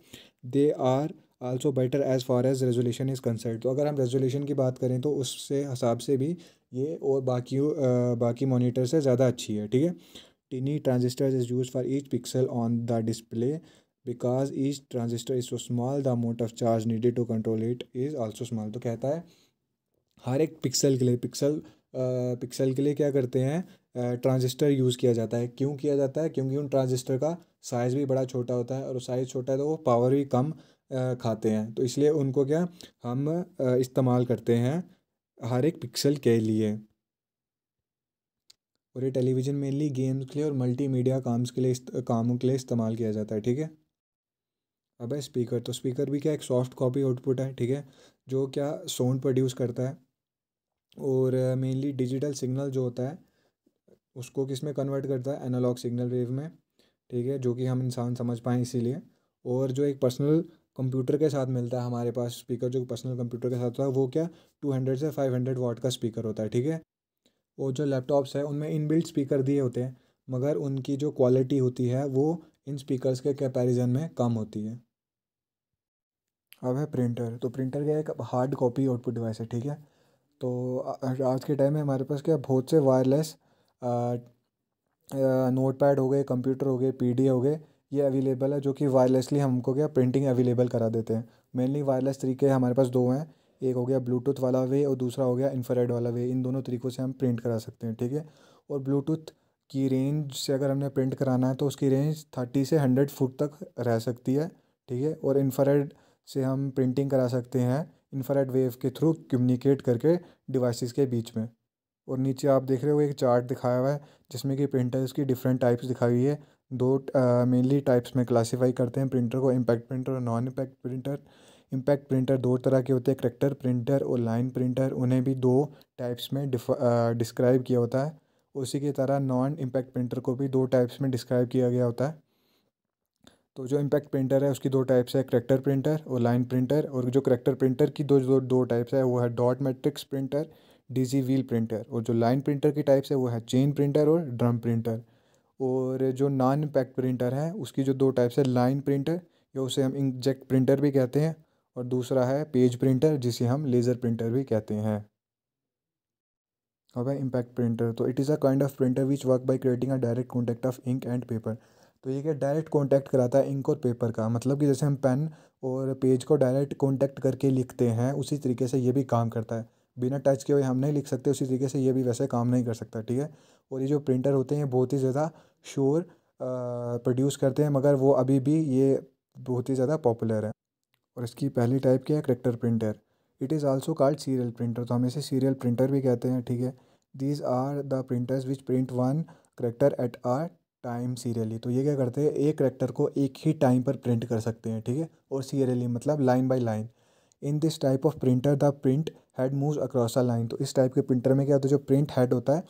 they are also better as far as resolution is concert तो अगर हम रेजोल्यूशन की बात करें तो उससे हिसाब से भी ये और बाकी बाकी मोनीटर से ज़्यादा अच्छी है ठीक है tiny transistor is use for each pixel on the display because each transistor is so small the amount of charge needed to control it is also small तो कहता है हर एक पिक्सल के लिए पिक्सल पिक्सल के लिए क्या करते हैं ट्रांजिस्टर यूज़ किया जाता है क्यों किया जाता है क्योंकि उन ट्रांजिस्टर का साइज़ भी बड़ा छोटा होता है और साइज़ छोटा है तो वो पावर भी कम खाते हैं तो इसलिए उनको क्या हम इस्तेमाल करते हैं हर एक पिक्सल के लिए और ये टेलीविज़न मेनली गेम्स के लिए और मल्टीमीडिया काम्स के लिए कामों के लिए इस्तेमाल किया जाता है ठीक है अब है स्पीकर तो स्पीकर भी क्या एक सॉफ्ट कॉपी आउटपुट है ठीक है जो क्या साउंड प्रोड्यूस करता है और मेनली डिजिटल सिग्नल जो होता है उसको किस में कन्वर्ट करता है एनालॉग सिग्नल वेव में ठीक है जो कि हम इंसान समझ पाएँ इसीलिए और जो एक पर्सनल कंप्यूटर के साथ मिलता है हमारे पास स्पीकर जो पर्सनल कंप्यूटर के साथ होता है वो क्या टू हंड्रेड से फाइव हंड्रेड वाट का स्पीकर होता है ठीक है और जो लैपटॉप्स है उनमें इनबिल्ट स्पीकर दिए होते हैं मगर उनकी जो क्वालिटी होती है वो इन स्पीकर्स के कैपेरिजन में कम होती है अब है प्रिंटर तो प्रिंटर क्या है एक हार्ड कॉपी आउटपुट डिवाइस है ठीक है तो आज के टाइम में हमारे पास क्या बहुत से वायरलेस नोट पैड हो गए कंप्यूटर हो गए पी हो गए ये अवेलेबल है जो कि वायरलेसली हमको क्या प्रिंटिंग अवेलेबल करा देते हैं मेनली वायरलेस तरीके हमारे पास दो हैं एक हो गया ब्लूटूथ वाला वे और दूसरा हो गया इंफ्रारेड वाला वे इन दोनों तरीक़ों से हम प्रिंट करा सकते हैं ठीक है और ब्लूटूथ की रेंज से अगर हमने प्रिंट कराना है तो उसकी रेंज थर्टी से हंड्रेड फुट तक रह सकती है ठीक है और इंफ्रारेड से हम प्रिंटिंग करा सकते हैं इन्फ्रारेड वेव के थ्रू कम्युनिकेट करके डिवाइसेस के बीच में और नीचे आप देख रहे हो एक चार्ट दिखाया हुआ है जिसमें कि प्रिंटर्स की डिफरेंट टाइप्स दिखाई हुई है दो मेनली टाइप्स में क्लासीफाई करते हैं प्रिंटर को इम्पैक्ट प्रिंटर और non impact printer impact printer दो तरह के होते हैं करेक्टर प्रिंटर और लाइन प्रिंटर उन्हें भी दो टाइप्स में डिस्क्राइब किया होता है उसी की तरह नॉन इम्पैक्ट प्रिंटर को भी दो टाइप्स में डिस्क्राइब किया गया होता है तो जो इम्पैक्ट प्रिंटर है उसकी दो टाइप्स है करेक्टर प्रिंटर और लाइन प्रिंटर और जो करेक्टर प्रिंटर की दो जो दो टाइप्स है वो है dot matrix printer daisy wheel printer और जो लाइन प्रिंटर की टाइप्स है वो है चेन प्रिंटर और ड्रम प्रिंटर और जो नॉन इम्पैक्ट प्रिंटर है उसकी जो दो टाइप्स है लाइन प्रिंटर या उसे हम इंजेक्ट प्रिंटर भी कहते हैं और दूसरा है पेज प्रिंटर जिसे हम लेज़र प्रिंटर भी कहते हैं अब है इम्पैक्ट प्रिंटर तो it is a kind of printer which work by creating a direct contact of ink and paper तो ये क्या डायरेक्ट कॉन्टैक्ट कराता है इंक और पेपर का मतलब कि जैसे हम पेन और पेज को डायरेक्ट कॉन्टैक्ट करके लिखते हैं उसी तरीके से ये भी काम करता है बिना टच के हुए हम नहीं लिख सकते उसी तरीके से ये भी वैसे काम नहीं कर सकता ठीक है और ये जो प्रिंटर होते हैं बहुत ही ज़्यादा शोर प्रोड्यूस करते हैं मगर वो अभी भी ये बहुत ही ज़्यादा पॉपुलर है और इसकी पहली टाइप क्या है character printer it is also called serial printer तो हम इसे सीरियल प्रिंटर भी कहते हैं ठीक है these are the printers which print one character at a time serially तो ये क्या करते हैं एक करेक्टर को एक ही टाइम पर प्रिंट कर सकते हैं ठीक है और सीरियली मतलब line by line in this type of printer the print head move across a line तो इस टाइप के प्रिंटर में क्या होता है जो प्रिंट हेड होता है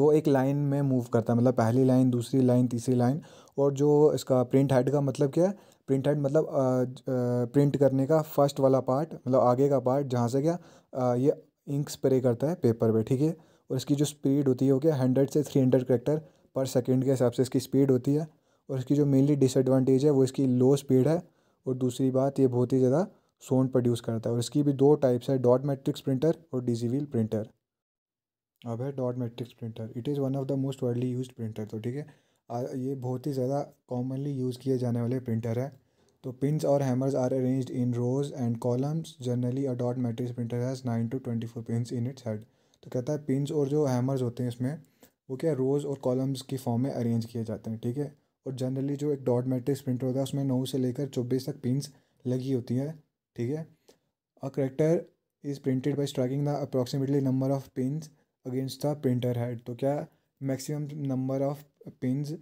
वो एक लाइन में मूव करता है मतलब पहली लाइन दूसरी लाइन तीसरी लाइन और जो इसका प्रिंट हेड का मतलब क्या है प्रिंट हेड मतलब आ, आ, प्रिंट करने का फर्स्ट वाला पार्ट मतलब आगे का पार्ट जहाँ से क्या आ, ये इंक स्प्रे करता है पेपर पे ठीक है और इसकी जो स्पीड होती है वो क्या हंड्रेड से three hundred character per second के हिसाब से इसकी स्पीड होती है और इसकी जो मेनली डिसएडवांटेज है वो इसकी लो स्पीड है और दूसरी बात ये बहुत ही ज़्यादा साउंड प्रोड्यूस करता है और इसकी भी दो टाइप्स है डॉट मैट्रिक्स प्रिंटर और डीजी व्हील प्रिंटर अब है dot matrix printer it is one of the most widely use printer तो ठीक है ये बहुत ही ज़्यादा कॉमनली यूज़ किए जाने वाले प्रिंटर है तो पिंस और hammers are arrange in rows and columns generally a dot matrix printer has nine to twenty four pins in its head तो कहता है पिंस और जो हैमर्स होते हैं इसमें वो क्या रोज़ और कॉलम्स की फॉर्म में अरेंज किए जाते हैं ठीक है और जनरली जो एक डॉट मैट्रिक्स प्रिंटर होता है उसमें नौ से लेकर चौबीस तक पिंस लगी होती हैं ठीक है a character is printed by striking the approximately number of pins against the printer head तो क्या maximum number of pins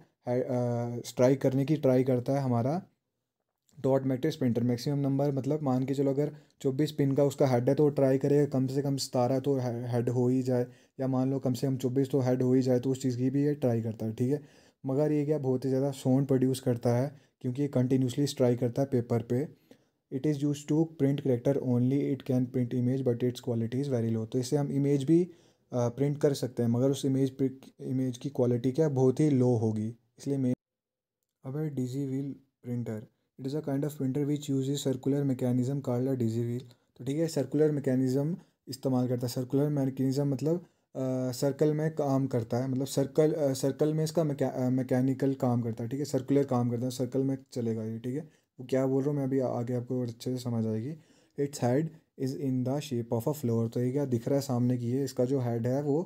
strike करने की ट्राई करता है हमारा dot matrix printer maximum number मतलब मान के चलो अगर चौबीस पिन का उसका हेड है तो ट्राई करेगा कम से कम सतारह तो हेड हो ही जाए या मान लो कम से कम चौबीस तो हेड हो ही जाए तो उस चीज़ की भी ये ट्राई करता है ठीक है मगर ये क्या बहुत ही ज़्यादा साउंड प्रोड्यूस करता है क्योंकि ये कंटिन्यूसली ट्राई करता है पेपर पे it is use to print character only it can print image but its quality is very low तो इससे हम इमेज भी प्रिंट कर सकते हैं मगर उस इमेज इमेज की क्वालिटी क्या बहुत ही लो होगी इसलिए मे अबे daisy wheel printer it is a kind of printer which use circular mechanism called a daisy wheel तो ठीक है सर्कुलर मैकेनिज्म इस्तेमाल करता है सर्कुलर मैकेनिज्म मतलब सर्कल में काम करता है मतलब सर्कल सर्कल में इसका मैकेनिकल काम करता है ठीक है सर्कुलर काम करता है सर्कल में चलेगा ये ठीक है वो क्या बोल रहा हूँ मैं अभी आगे आपको अच्छे से समझ आएगी its head is in the shape of a flower तो ये क्या दिख रहा है सामने की ये इसका जो हेड है वो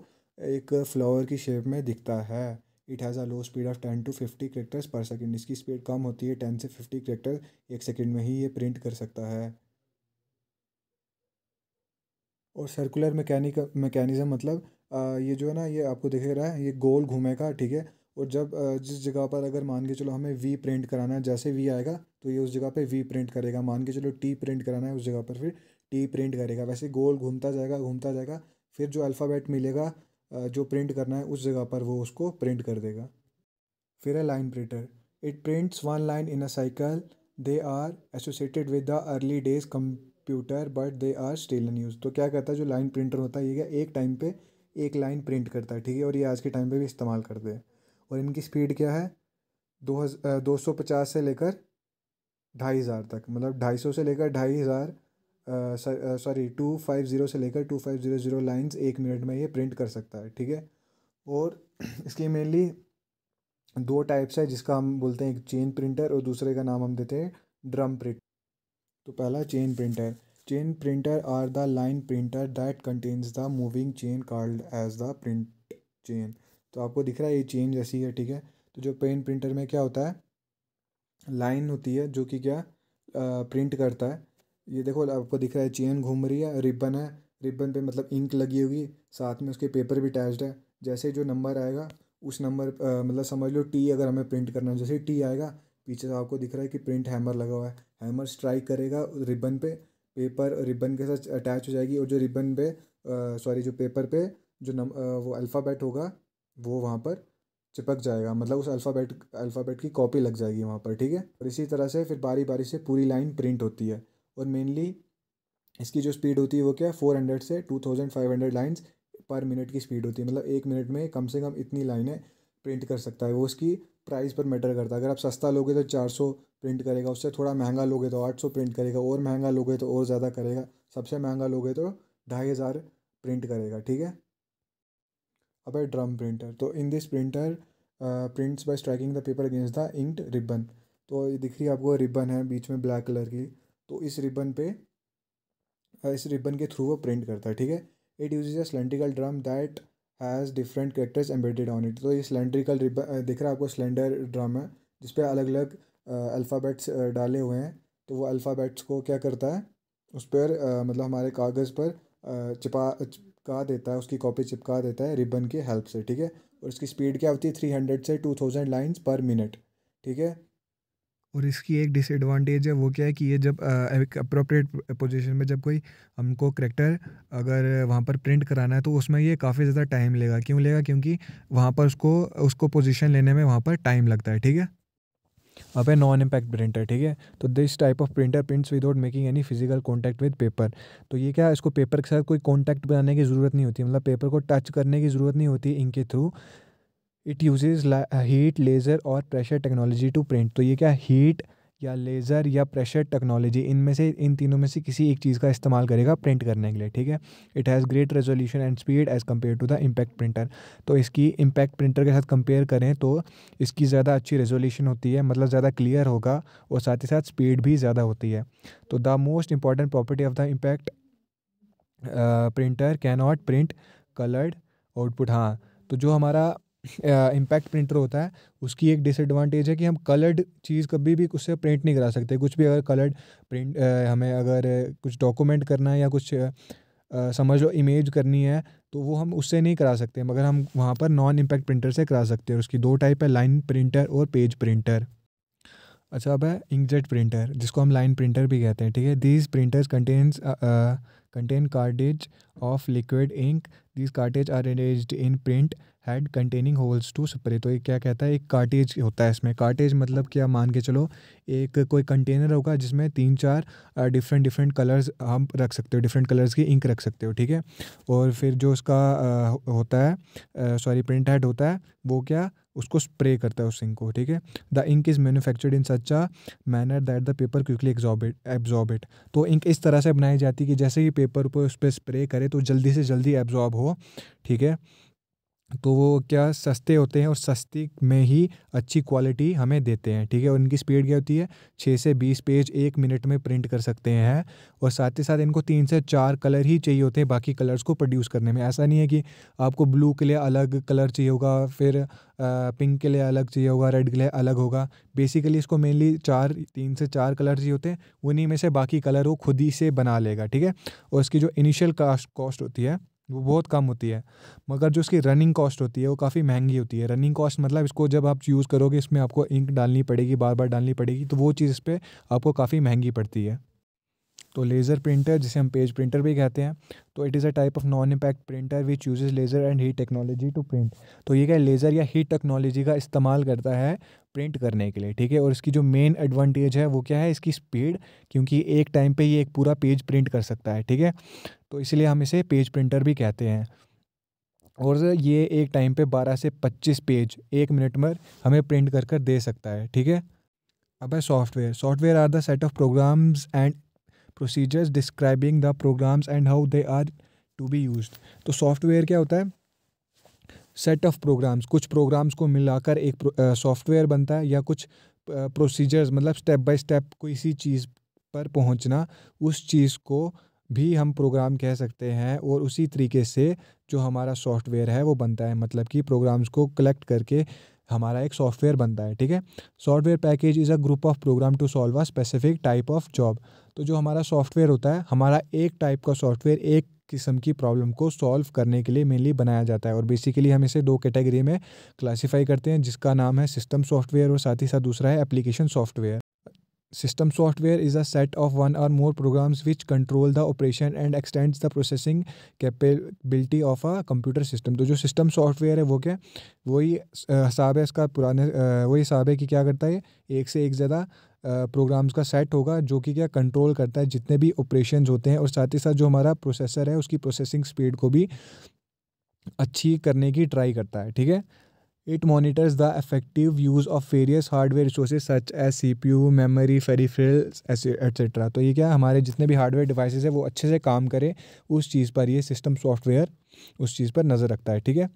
एक फ्लावर की शेप में दिखता है it has a low speed of ten to fifty characters per second इसकी स्पीड कम होती है टेन से फिफ्टी करेक्टर एक सेकेंड में ही ये प्रिंट कर सकता है और सर्कुलर मैकेनिक मैकेनिज़्म मतलब आ, ये जो है ना ये आपको दिखे रहा है ये गोल घूमेगा ठीक है और जब जिस जगह पर अगर मान के चलो हमें वी प्रिंट कराना है जैसे वी आएगा तो ये उस जगह पे वी प्रिंट करेगा मान के चलो टी प्रिंट कराना है उस जगह पर फिर टी प्रिंट करेगा वैसे गोल घूमता जाएगा घूमता जाएगा फिर जो अल्फ़ाबेट मिलेगा जो प्रिंट करना है उस जगह पर वो उसको प्रिंट कर देगा फिर है line printer it prints one line in a cycle they are associated with the early days computer but they are still in use तो क्या करता है जो लाइन प्रिंटर होता है ये क्या एक टाइम पे एक लाइन प्रिंट करता है ठीक है और ये आज के टाइम पे भी इस्तेमाल करते हैं और इनकी स्पीड क्या है दो हज़ दो सौ पचास से लेकर ढाई हज़ार तक मतलब ढाई सौ से लेकर ढाई हज़ार सॉरी टू फाइव ज़ीरो से लेकर two five zero zero lines एक मिनट में ये प्रिंट कर सकता है ठीक है और इसकी मेनली दो टाइप्स है जिसका हम बोलते हैं एक चेन प्रिंटर और दूसरे का नाम हम देते हैं ड्रम प्रिंट तो पहला chain printer chain printer are the line printer that contains the moving chain called as the print chain तो आपको दिख रहा है ये चेन जैसी है ठीक है तो जो पेन प्रिंटर में क्या होता है लाइन होती है जो कि क्या प्रिंट करता है ये देखो आपको दिख रहा है चेन घूम रही है रिबन है रिबन पे मतलब इंक लगी होगी साथ में उसके पेपर भी अटैच्ड है जैसे जो नंबर आएगा उस नंबर मतलब समझ लो टी अगर हमें प्रिंट करना है जैसे टी आएगा पीछे से आपको दिख रहा है कि प्रिंट हैमर लगा हुआ है हैमर स्ट्राइक करेगा रिबन पे पेपर रिबन के साथ अटैच हो जाएगी और जो रिबन पे सॉरी जो पेपर पे जो नम आ, वो अल्फ़ाबेट होगा वो वहाँ पर चिपक जाएगा मतलब उस अल्फ़ाबेट अल्फ़ाबेट की कॉपी लग जाएगी वहाँ पर ठीक है और इसी तरह से फिर बारी बारी से पूरी लाइन प्रिंट होती है और मेनली इसकी जो स्पीड होती है वो क्या है फोर हंड्रेड से two thousand five hundred lines per minute की स्पीड होती है मतलब एक मिनट में कम से कम इतनी लाइनें प्रिंट कर सकता है वो उसकी प्राइस पर मैटर करता है अगर आप सस्ता लोगे तो चार सौ प्रिंट करेगा उससे थोड़ा महंगा लोगे तो आठ सौ प्रिंट करेगा और महंगा लोगे तो और ज़्यादा करेगा सबसे महंगा लोगे तो ढाई हज़ार प्रिंट करेगा ठीक है अब है ड्रम प्रिंटर तो in this printer prints by striking the paper against the ink ribbon तो ये दिख रही है आपको रिबन है बीच में ब्लैक कलर की तो इस रिबन पे इस रिबन के थ्रू वो प्रिंट करता है ठीक है it use a cylindrical drum that has different characters embedded on it तो ये सिलेंड्रिकल रिबन दिख रहा है आपको सिलेंडर ड्रम है जिसपे अलग अलग अल्फ़ाबेट्स डाले हुए हैं तो वो अल्फ़ाबेट्स को क्या करता है उस पर मतलब हमारे कागज़ पर चिपा चिपका देता है उसकी कॉपी चिपका देता है रिबन के हेल्प से ठीक है और इसकी स्पीड क्या होती है थ्री हंड्रेड से two thousand lines per minute ठीक है और इसकी एक डिसएडवांटेज है वो क्या है कि ये जब एक अप्रोप्रिएट पोजीशन में जब कोई हमको करेक्टर अगर वहाँ पर प्रिंट कराना है तो उसमें ये काफ़ी ज़्यादा टाइम लेगा क्यों लेगा क्योंकि वहाँ पर उसको उसको पोजीशन लेने में वहाँ पर टाइम लगता है ठीक है अब है नॉन इम्पैक्ट प्रिंटर ठीक है तो this type of printer prints without making any physical contact with paper तो ये क्या इसको पेपर के साथ कोई कॉन्टैक्ट बनाने की ज़रूरत नहीं होती मतलब पेपर को टच करने की ज़रूरत नहीं होती इनके through it uses heat laser और प्रेशर टेक्नोलॉजी टू प्रिंट तो ये क्या हीट या लेज़र या प्रेशर टेक्नोलॉजी इनमें से इन तीनों में से किसी एक चीज़ का इस्तेमाल करेगा प्रिंट करने के लिए ठीक है it has great resolution and speed as compare to the impact printer तो इसकी इम्पैक्ट प्रिंटर के साथ कंपेयर करें तो इसकी ज़्यादा अच्छी रेजोल्यूशन होती है मतलब ज़्यादा क्लियर होगा और साथ ही साथ स्पीड भी ज़्यादा होती है तो the most important property of the impact printer can not print coloured output हाँ तो जो हमारा इम्पैक्ट प्रिंटर होता है उसकी एक डिसएडवांटेज है कि हम कलर्ड चीज़ कभी भी उससे प्रिंट नहीं करा सकते कुछ भी अगर कलर्ड प्रिंट हमें अगर कुछ डॉक्यूमेंट करना है या कुछ आ, समझ लो इमेज करनी है तो वो हम उससे नहीं करा सकते मगर हम वहाँ पर नॉन इम्पैक्ट प्रिंटर से करा सकते हैं उसकी दो टाइप है लाइन प्रिंटर और पेज प्रिंटर अच्छा अब है इंकजेट प्रिंटर जिसको हम लाइन प्रिंटर भी कहते हैं ठीक है these printers contains contain cartridge of liquid ink these cartridge are arrange in print head containing holes to spray तो ये क्या कहता है एक कार्टेज होता है इसमें कार्टेज मतलब क्या मान के चलो एक कोई कंटेनर होगा जिसमें तीन चार डिफरेंट डिफरेंट कलर्स हम रख सकते हो डिफरेंट कलर्स की इंक रख सकते हो ठीक है और फिर जो उसका होता है सॉरी प्रिंट हेड होता है वो क्या उसको स्प्रे करता है उस इंक को ठीक है the ink is manufactured in such a manner that the paper quickly absorb it absorb it तो इंक इस तरह से बनाई जाती है कि जैसे ही पेपर पर उस पर स्प्रे करे तो जल्दी से जल्दी एब्जॉर्ब हो ठीक है तो वो क्या सस्ते होते हैं और सस्ती में ही अच्छी क्वालिटी हमें देते हैं ठीक है और इनकी स्पीड क्या होती है छः से बीस पेज एक मिनट में प्रिंट कर सकते हैं और साथ ही साथ इनको तीन से चार कलर ही चाहिए होते हैं बाकी कलर्स को प्रोड्यूस करने में ऐसा नहीं है कि आपको ब्लू के लिए अलग कलर चाहिए होगा फिर पिंक के लिए अलग चाहिए होगा रेड के लिए अलग होगा बेसिकली इसको मेनली चार तीन से चार कलर चाहिए होते हैं उन्हीं में से बाकी कलर वो खुद ही से बना लेगा ठीक है और इसकी जो इनिशियल कास्ट कॉस्ट होती है वो बहुत कम होती है मगर जो इसकी रनिंग कॉस्ट होती है वो काफ़ी महंगी होती है रनिंग कॉस्ट मतलब इसको जब आप यूज़ करोगे इसमें आपको इंक डालनी पड़ेगी बार बार डालनी पड़ेगी तो वो चीज़ इस पर आपको काफ़ी महंगी पड़ती है तो लेज़र प्रिंटर जिसे हम पेज प्रिंटर भी कहते हैं तो it is a type of non impact printer which uses laser and heat technology to print तो ये क्या लेज़र या हीट टेक्नोलॉजी का इस्तेमाल करता है प्रिंट करने के लिए ठीक है और इसकी जो मेन एडवांटेज है वो क्या है इसकी स्पीड क्योंकि एक टाइम पे ये एक पूरा पेज प्रिंट कर सकता है ठीक है तो इसलिए हम इसे पेज प्रिंटर भी कहते हैं और ये एक टाइम पे 12 से 25 पेज एक मिनट में हमें प्रिंट कर कर दे सकता है ठीक है अब है software software are the set of programs and procedures describing the programs and how they are to be use तो सॉफ्टवेयर क्या होता है सेट ऑफ प्रोग्राम्स कुछ प्रोग्राम्स को मिलाकर एक सॉफ्टवेयर बनता है या कुछ प्रोसीजर्स मतलब स्टेप बाय स्टेप कोई सी चीज़ पर पहुंचना उस चीज़ को भी हम प्रोग्राम कह सकते हैं और उसी तरीके से जो हमारा सॉफ्टवेयर है वो बनता है मतलब कि प्रोग्राम्स को कलेक्ट करके हमारा एक सॉफ्टवेयर बनता है ठीक है software package is a group of program to solve a specific type of job तो जो हमारा सॉफ्टवेयर होता है हमारा एक टाइप का सॉफ्टवेयर एक किस्म की प्रॉब्लम को सॉल्व करने के लिए मेनली बनाया जाता है और बेसिकली हम इसे दो कैटेगरी में क्लासीफाई करते हैं जिसका नाम है सिस्टम सॉफ्टवेयर और साथ ही साथ दूसरा है application software system software is a set of one or more programs which control the operation and extends the processing capability of a computer system तो जो सिस्टम सॉफ्टवेयर है वो क्या वही हिसाब है इसका पुराने वही हिसाब है कि क्या करता है एक से एक ज़्यादा प्रोग्राम्स का सेट होगा जो कि क्या कंट्रोल करता है जितने भी ऑपरेशन होते हैं और साथ ही साथ जो हमारा प्रोसेसर है उसकी प्रोसेसिंग स्पीड को भी अच्छी करने की ट्राई करता है ठीक है it the monitors use of various hardware resources such as C P U memory peripherals, etcetera तो ये क्या हमारे जितने भी हार्डवेयर डिवाइसेज है वो अच्छे से काम करें उस चीज़ पर ये सिस्टम सॉफ्टवेयर उस चीज़ पर नज़र रखता है ठीक है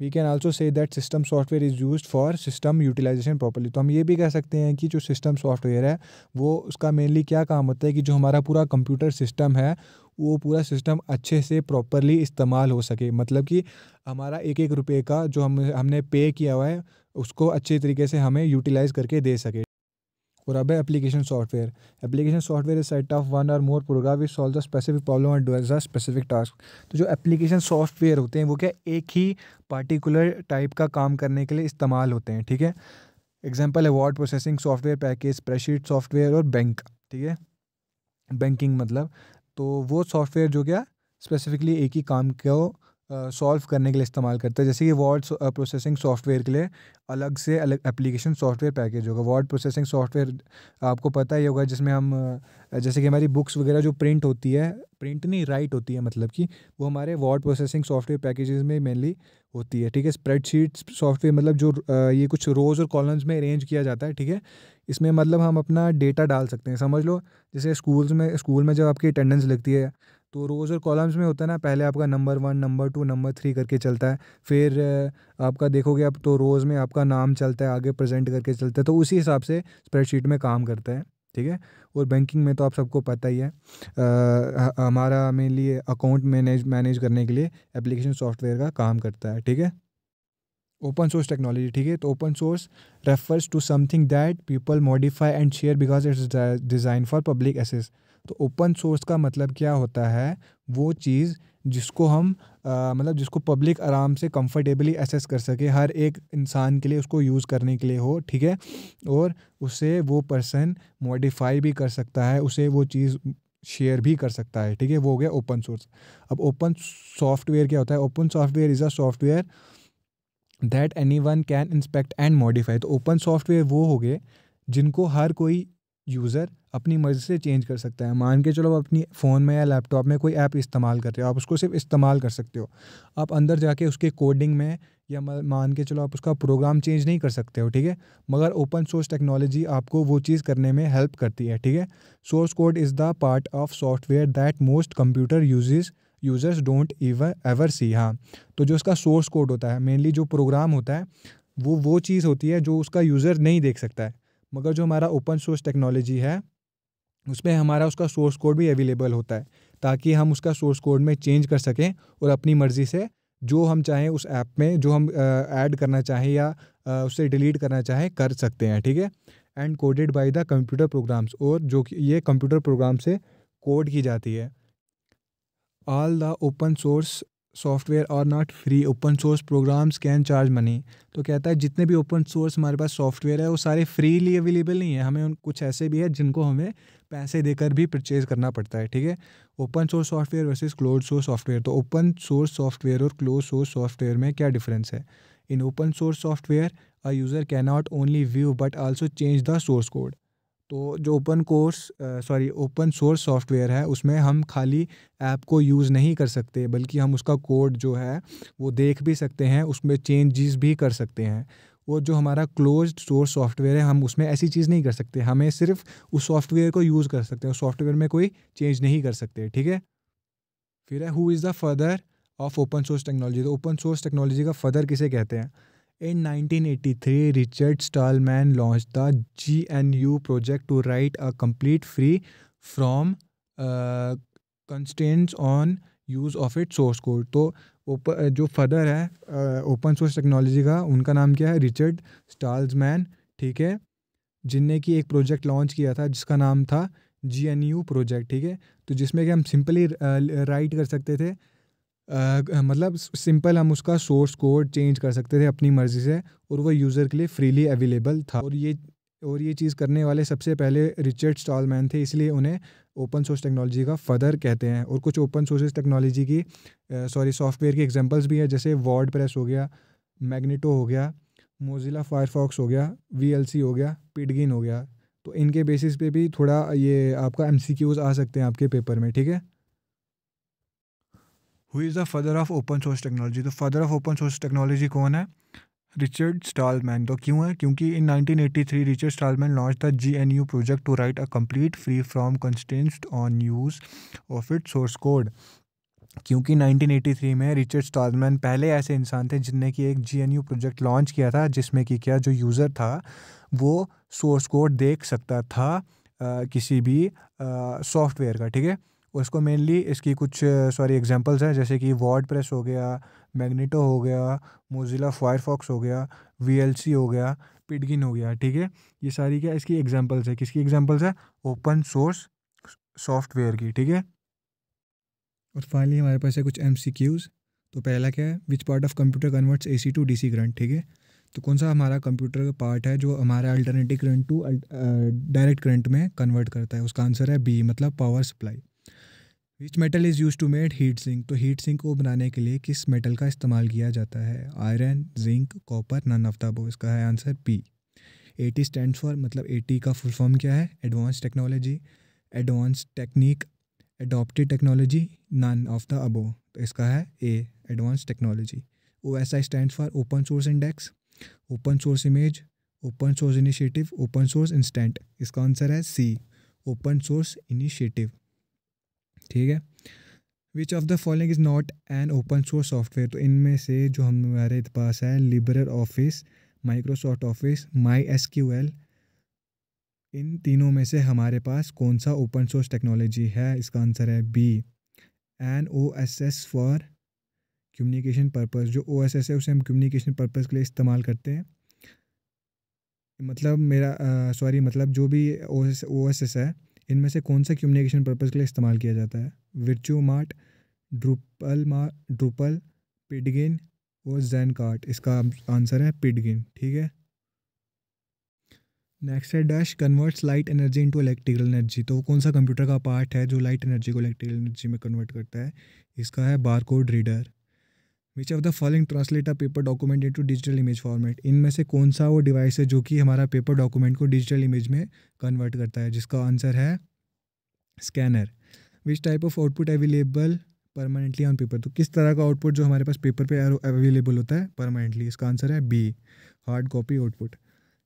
we can also say that system software is use for system utilization properly तो हम ये भी कह सकते हैं कि जो सिस्टम सॉफ्टवेयर है वो उसका मेनली क्या काम होता है कि जो हमारा पूरा कंप्यूटर सिस्टम है वो पूरा सिस्टम अच्छे से प्रॉपरली इस्तेमाल हो सके मतलब कि हमारा एक एक रुपये का जो हम हमने पे किया हुआ है उसको अच्छे तरीके से हमें यूटिलाइज़ करके दे सके और अब है application software application software is set of one or more program which solve the specific problem and does the specific task तो जो एप्लीकेशन सॉफ्टवेयर होते हैं वो क्या एक ही पार्टिकुलर टाइप का काम करने के लिए इस्तेमाल होते हैं ठीक है एग्जाम्पल है word processing software package spreadsheet software और बैंक ठीक है बैंकिंग मतलब तो वो सॉफ्टवेयर जो क्या स्पेसिफिकली एक ही काम को सॉल्व करने के लिए इस्तेमाल करते हैं जैसे कि वर्ड प्रोसेसिंग सॉफ्टवेयर के लिए अलग से अलग एप्लीकेशन सॉफ्टवेयर पैकेज होगा वर्ड प्रोसेसिंग सॉफ्टवेयर आपको पता ही होगा जिसमें हम जैसे कि हमारी बुक्स वगैरह जो प्रिंट होती है प्रिंट नहीं राइट होती है मतलब कि वो हमारे वर्ड प्रोसेसिंग सॉफ्टवेयर पैकेजेस में मेनली होती है ठीक है स्प्रेडशीट सॉफ्टवेयर मतलब जो ये कुछ रोज़ और कॉलम्स में अरेंज किया जाता है ठीक है इसमें मतलब हम अपना डेटा डाल सकते हैं समझ लो जैसे स्कूल्स में स्कूल में जब आपकी अटेंडेंस लगती है तो रोज़ और कॉलम्स में होता है ना पहले आपका number one number two number three करके चलता है फिर आपका देखोगे आप तो रोज़ में आपका नाम चलता है आगे प्रेजेंट करके चलता है तो उसी हिसाब से स्प्रेडशीट में काम करता है ठीक है और बैंकिंग में तो आप सबको पता ही है आ, हमारा मेनली अकाउंट मैनेज मैनेज करने के लिए एप्लीकेशन सॉफ्टवेयर का काम करता है ठीक है ओपन सोर्स टेक्नोलॉजी ठीक है तो open source refers to something that people modify and share because its design for public access तो ओपन सोर्स का मतलब क्या होता है वो चीज़ जिसको हम आ, मतलब जिसको पब्लिक आराम से कंफर्टेबली एसेस कर सके हर एक इंसान के लिए उसको यूज़ करने के लिए हो ठीक है और उसे वो पर्सन मॉडिफाई भी कर सकता है उसे वो चीज़ शेयर भी कर सकता है ठीक है वो हो गया ओपन सोर्स अब ओपन सॉफ्टवेयर क्या होता है open software is a software that any one can inspect and modify तो ओपन सॉफ्टवेयर वो हो गए जिनको हर कोई यूज़र अपनी मर्ज़ी से चेंज कर सकता है मान के चलो आप अपनी फ़ोन में या लैपटॉप में कोई ऐप इस्तेमाल कर रहे हो आप उसको सिर्फ इस्तेमाल कर सकते हो आप अंदर जाके उसके कोडिंग में या मान के चलो आप उसका प्रोग्राम चेंज नहीं कर सकते हो ठीक है मगर ओपन सोर्स टेक्नोलॉजी आपको वो चीज़ करने में हेल्प करती है ठीक है source code is the part of software that most computer uses users don't ever ever see हाँ तो जो उसका सोर्स कोड होता है मेनली जो प्रोग्राम होता है वो वो चीज़ होती है जो उसका यूज़र नहीं देख सकता है मगर जो हमारा ओपन सोर्स टेक्नोलॉजी है उसमें हमारा उसका सोर्स कोड भी अवेलेबल होता है ताकि हम उसका सोर्स कोड में चेंज कर सकें और अपनी मर्ज़ी से जो हम चाहें उस ऐप में जो हम ऐड करना चाहें या आ, उसे डिलीट करना चाहें कर सकते हैं ठीक है and coded by the computer programs और जो कि ये कंप्यूटर प्रोग्राम से कोड की जाती है all the open source software are not free open source programs can charge money तो कहता है जितने भी ओपन सोर्स हमारे पास सॉफ्टवेयर है वो सारे फ्रीली अवेलेबल नहीं है हमें उन कुछ ऐसे भी है जिनको हमें पैसे देकर भी परचेज करना पड़ता है ठीक है open source software versus close source software तो ओपन सोर्स सॉफ्टवेयर और क्लोज सोर्स सॉफ्टवेयर में क्या डिफरेंस है in open source software a user can not only view but also change the source code तो जो open course sorry open source software है उसमें हम खाली ऐप को यूज़ नहीं कर सकते बल्कि हम उसका कोड जो है वो देख भी सकते हैं उसमें चेंजेस भी कर सकते हैं वो जो हमारा क्लोज सोर्स सॉफ्टवेयर है हम उसमें ऐसी चीज़ नहीं कर सकते हमें सिर्फ उस सॉफ्टवेयर को यूज़ कर सकते हैं उस सॉफ्टवेयर में कोई चेंज नहीं कर सकते ठीक है फिर है who is the father of open source technology तो ओपन सोर्स टेक्नोलॉजी का फर्दर किसे कहते हैं In 1983, Richard Stallman launched the GNU project to write a complete free from uh, constraints on use of its source code तो uh, जो फर्दर है open source technology का उनका नाम क्या है रिचर्ड स्टाल्समैन ठीक है जिनने की एक प्रोजेक्ट लॉन्च किया था जिसका नाम था जी एन यू प्रोजेक्ट ठीक है तो जिसमें कि हम सिंपली राइट uh, कर सकते थे मतलब सिंपल हम उसका सोर्स कोड चेंज कर सकते थे अपनी मर्ज़ी से और वो यूज़र के लिए फ्रीली अवेलेबल था और ये और ये चीज़ करने वाले सबसे पहले रिचर्ड स्टॉलमैन थे इसलिए उन्हें ओपन सोर्स टेक्नोलॉजी का फदर कहते हैं और कुछ ओपन सोर्स टेक्नोलॉजी की सॉरी सॉफ्टवेयर की एग्जांपल्स भी हैं जैसे वर्ड प्रेस हो गया मैग्नेटो हो गया मोजिला फायरफॉक्स हो गया वी हो गया पिडगिन हो गया तो इनके बेसिस पे भी थोड़ा ये आपका एम आ सकते हैं आपके पेपर में ठीक है who is the father of open source technology तो father of open source technology कौन है रिचर्ड स्टॉलमैन तो क्यों है क्योंकि in 1983 Richard Stallman launch the G N U project to write a complete free from constant on use of its source code क्योंकि 1983 में Richard Stallman पहले ऐसे इंसान थे जिनने कि एक G N U project launch किया था जिसमें कि क्या जो यूज़र था वो सोर्स कोड देख सकता था आ, किसी भी सॉफ्टवेयर का ठीक है उसको मेनली इसकी कुछ सॉरी एग्जांपल्स हैं जैसे कि वर्ड प्रेस हो गया मैग्नेटो हो गया मोजिला फायरफॉक्स हो गया वी हो गया पिडगिन हो गया ठीक है ये सारी क्या इसकी एग्जांपल्स है किसकी एग्जांपल्स है ओपन सोर्स सॉफ्टवेयर की ठीक है और फाइनली हमारे पास है कुछ एम तो पहला क्या है which part of computer converts A C to D C current ठीक है तो कौन सा हमारा कंप्यूटर का पार्ट है जो हमारा alternative current to direct current में कन्वर्ट करता है उसका आंसर है बी मतलब power supply which metal is use to made heat sink तो हीट सिंक को बनाने के लिए किस मेटल का इस्तेमाल किया जाता है iron zinc copper none of the above इसका है answer P A T stand for मतलब ए टी का फुल फॉर्म क्या है advance technology advance technique adopted technology none of the above तो इसका है A advance technology O S I stand for open source index open source image open source initiative open source instant इसका answer है C open source initiative ठीक है विच of the following is not an open source software तो इनमें से जो हमारे पास है liberal office Microsoft office my S Q L इन तीनों में से हमारे पास कौन सा ओपन सोर्स टेक्नोलॉजी है इसका आंसर है B N O S S for communication purpose जो ओ एस एस है उसे हम कम्युनिकेशन पर्पस के लिए इस्तेमाल करते हैं मतलब मेरा सॉरी मतलब जो भी O S O S S है इनमें से कौन सा कम्युनिकेशन पर्पज़ के लिए इस्तेमाल किया जाता है विरचू मार्ट ड्रुपल मार ड्रुपल पिडगिन और जैन कार्ट इसका आंसर है पिडगिन ठीक है नेक्स्ट है dash converts light energy into electrical energy तो कौन सा कंप्यूटर का पार्ट है जो लाइट एनर्जी को इलेक्ट्रिकल एनर्जी में कन्वर्ट करता है इसका है barcode reader which of the following translate a paper document to digital image format इनमें से कौन सा वो डिवाइस है जो कि हमारा पेपर डॉक्यूमेंट को डिजिटल इमेज में कन्वर्ट करता है जिसका आंसर है scanner which type of output available permanently on paper तो किस तरह का आउटपुट जो हमारे पास पेपर पे अवेलेबल होता है परमानेंटली इसका आंसर है B hard copy output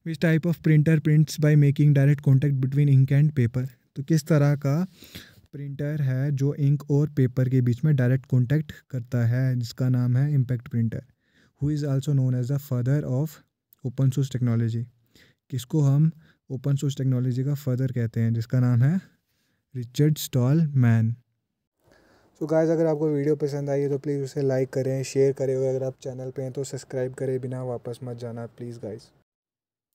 which type of printer prints by making direct contact between ink and paper तो किस तरह का प्रिंटर है जो इंक और पेपर के बीच में डायरेक्ट कॉन्टैक्ट करता है जिसका नाम है impact printer who is also known as the father of open source technology किसको हम ओपन सोर्स टेक्नोलॉजी का फादर कहते हैं जिसका नाम है Richard Stallman so guys अगर आपको वीडियो पसंद आई है तो प्लीज़ उसे लाइक करें शेयर करें और अगर आप चैनल पे हैं तो सब्सक्राइब करें बिना वापस मत जाना प्लीज़ गाइस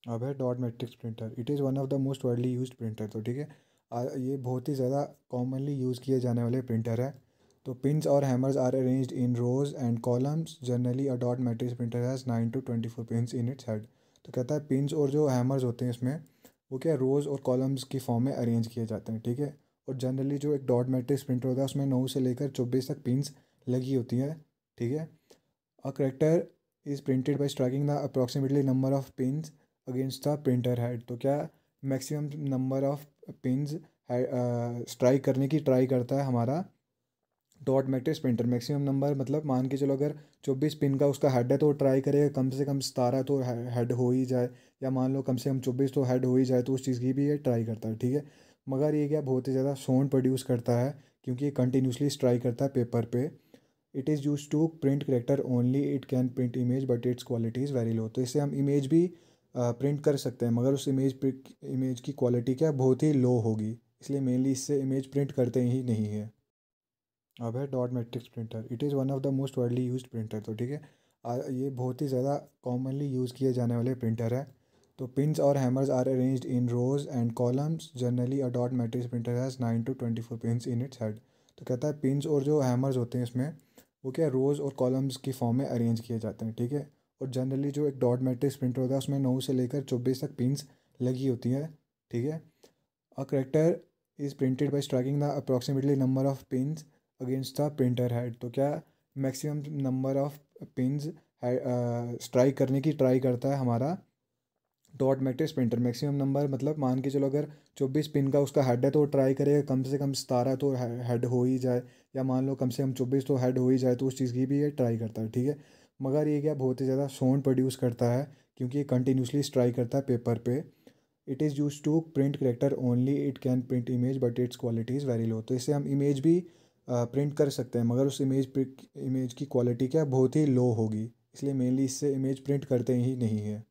अब है dot matrix printer it is one of the most widely use printer तो ठीक है ये बहुत ही ज़्यादा कॉमनली यूज़ किए जाने वाले प्रिंटर है तो पिंस और hammers are arrange in rows and columns generally a dot matrix printer has nine to twenty four pins in its head तो कहता है पिंस और जो हैमर्स होते हैं इसमें वो क्या रोज़ और कॉलम्स की फॉर्म में अरेंज किए जाते हैं ठीक है और जनरली जो एक डॉट मैट्रिक्स प्रिंटर होता है उसमें नौ से लेकर चौबीस तक पिंस लगी होती हैं ठीक है a character is printed by striking the approximately number of pins against the printer head तो क्या maximum number of pins strike करने की ट्राई करता है हमारा dot matrix printer maximum number मतलब मान के चलो अगर चौबीस पिन का उसका हेड है तो ट्राई करेगा कम से कम सतारह तो हेड हो ही जाए या मान लो कम से कम चौबीस तो हेड हो ही जाए तो उस चीज़ की भी ये ट्राई करता है ठीक है मगर ये क्या बहुत ही ज़्यादा साउंड प्रोड्यूस करता है क्योंकि ये कंटिन्यूसली स्ट्राइक करता है पेपर पे it is use to print character only it can print image but its quality is very low तो इससे हम इमेज भी प्रिंट कर सकते हैं मगर उस इमेज इमेज की क्वालिटी क्या बहुत ही लो होगी इसलिए मेनली इससे इमेज प्रिंट करते ही नहीं है अब है dot matrix printer it is one of the most widely use printer तो ठीक है ये बहुत ही ज़्यादा कॉमनली यूज़ किए जाने वाले प्रिंटर है तो पिंस और hammers are arranged in rows and columns generally a dot matrix printer has nine to twenty four pins in its head तो कहता है पिंस और जो हैमर्स होते हैं इसमें वो क्या रोज़ और कॉलम्स की फॉर्म में अरेंज किए जाते हैं ठीक है और जनरली जो एक डॉट मैट्रिक्स प्रिंटर होता है उसमें नौ से लेकर चौबीस तक पिंस लगी होती हैं ठीक है a character is printed by striking the approximately number of pins against the printer head तो क्या maximum number of pins strike करने की ट्राई करता है हमारा dot matrix printer maximum number मतलब मान के चलो अगर चौबीस पिन का उसका हेड है तो ट्राई करेगा कम से कम सतारह तो हेड हो ही जाए या मान लो कम से कम चौबीस तो हेड हो ही जाए तो उस चीज़ की भी ये ट्राई करता है ठीक है मगर ये क्या बहुत ही ज़्यादा साउंड प्रोड्यूस करता है क्योंकि ये कंटिन्यूसली स्ट्राइक करता है पेपर पे it is use to print character only it can print image but its quality is very low तो इससे हम इमेज भी प्रिंट कर सकते हैं मगर उस इमेज इमेज की क्वालिटी क्या बहुत ही लो होगी इसलिए मेनली इससे इमेज प्रिंट करते ही नहीं है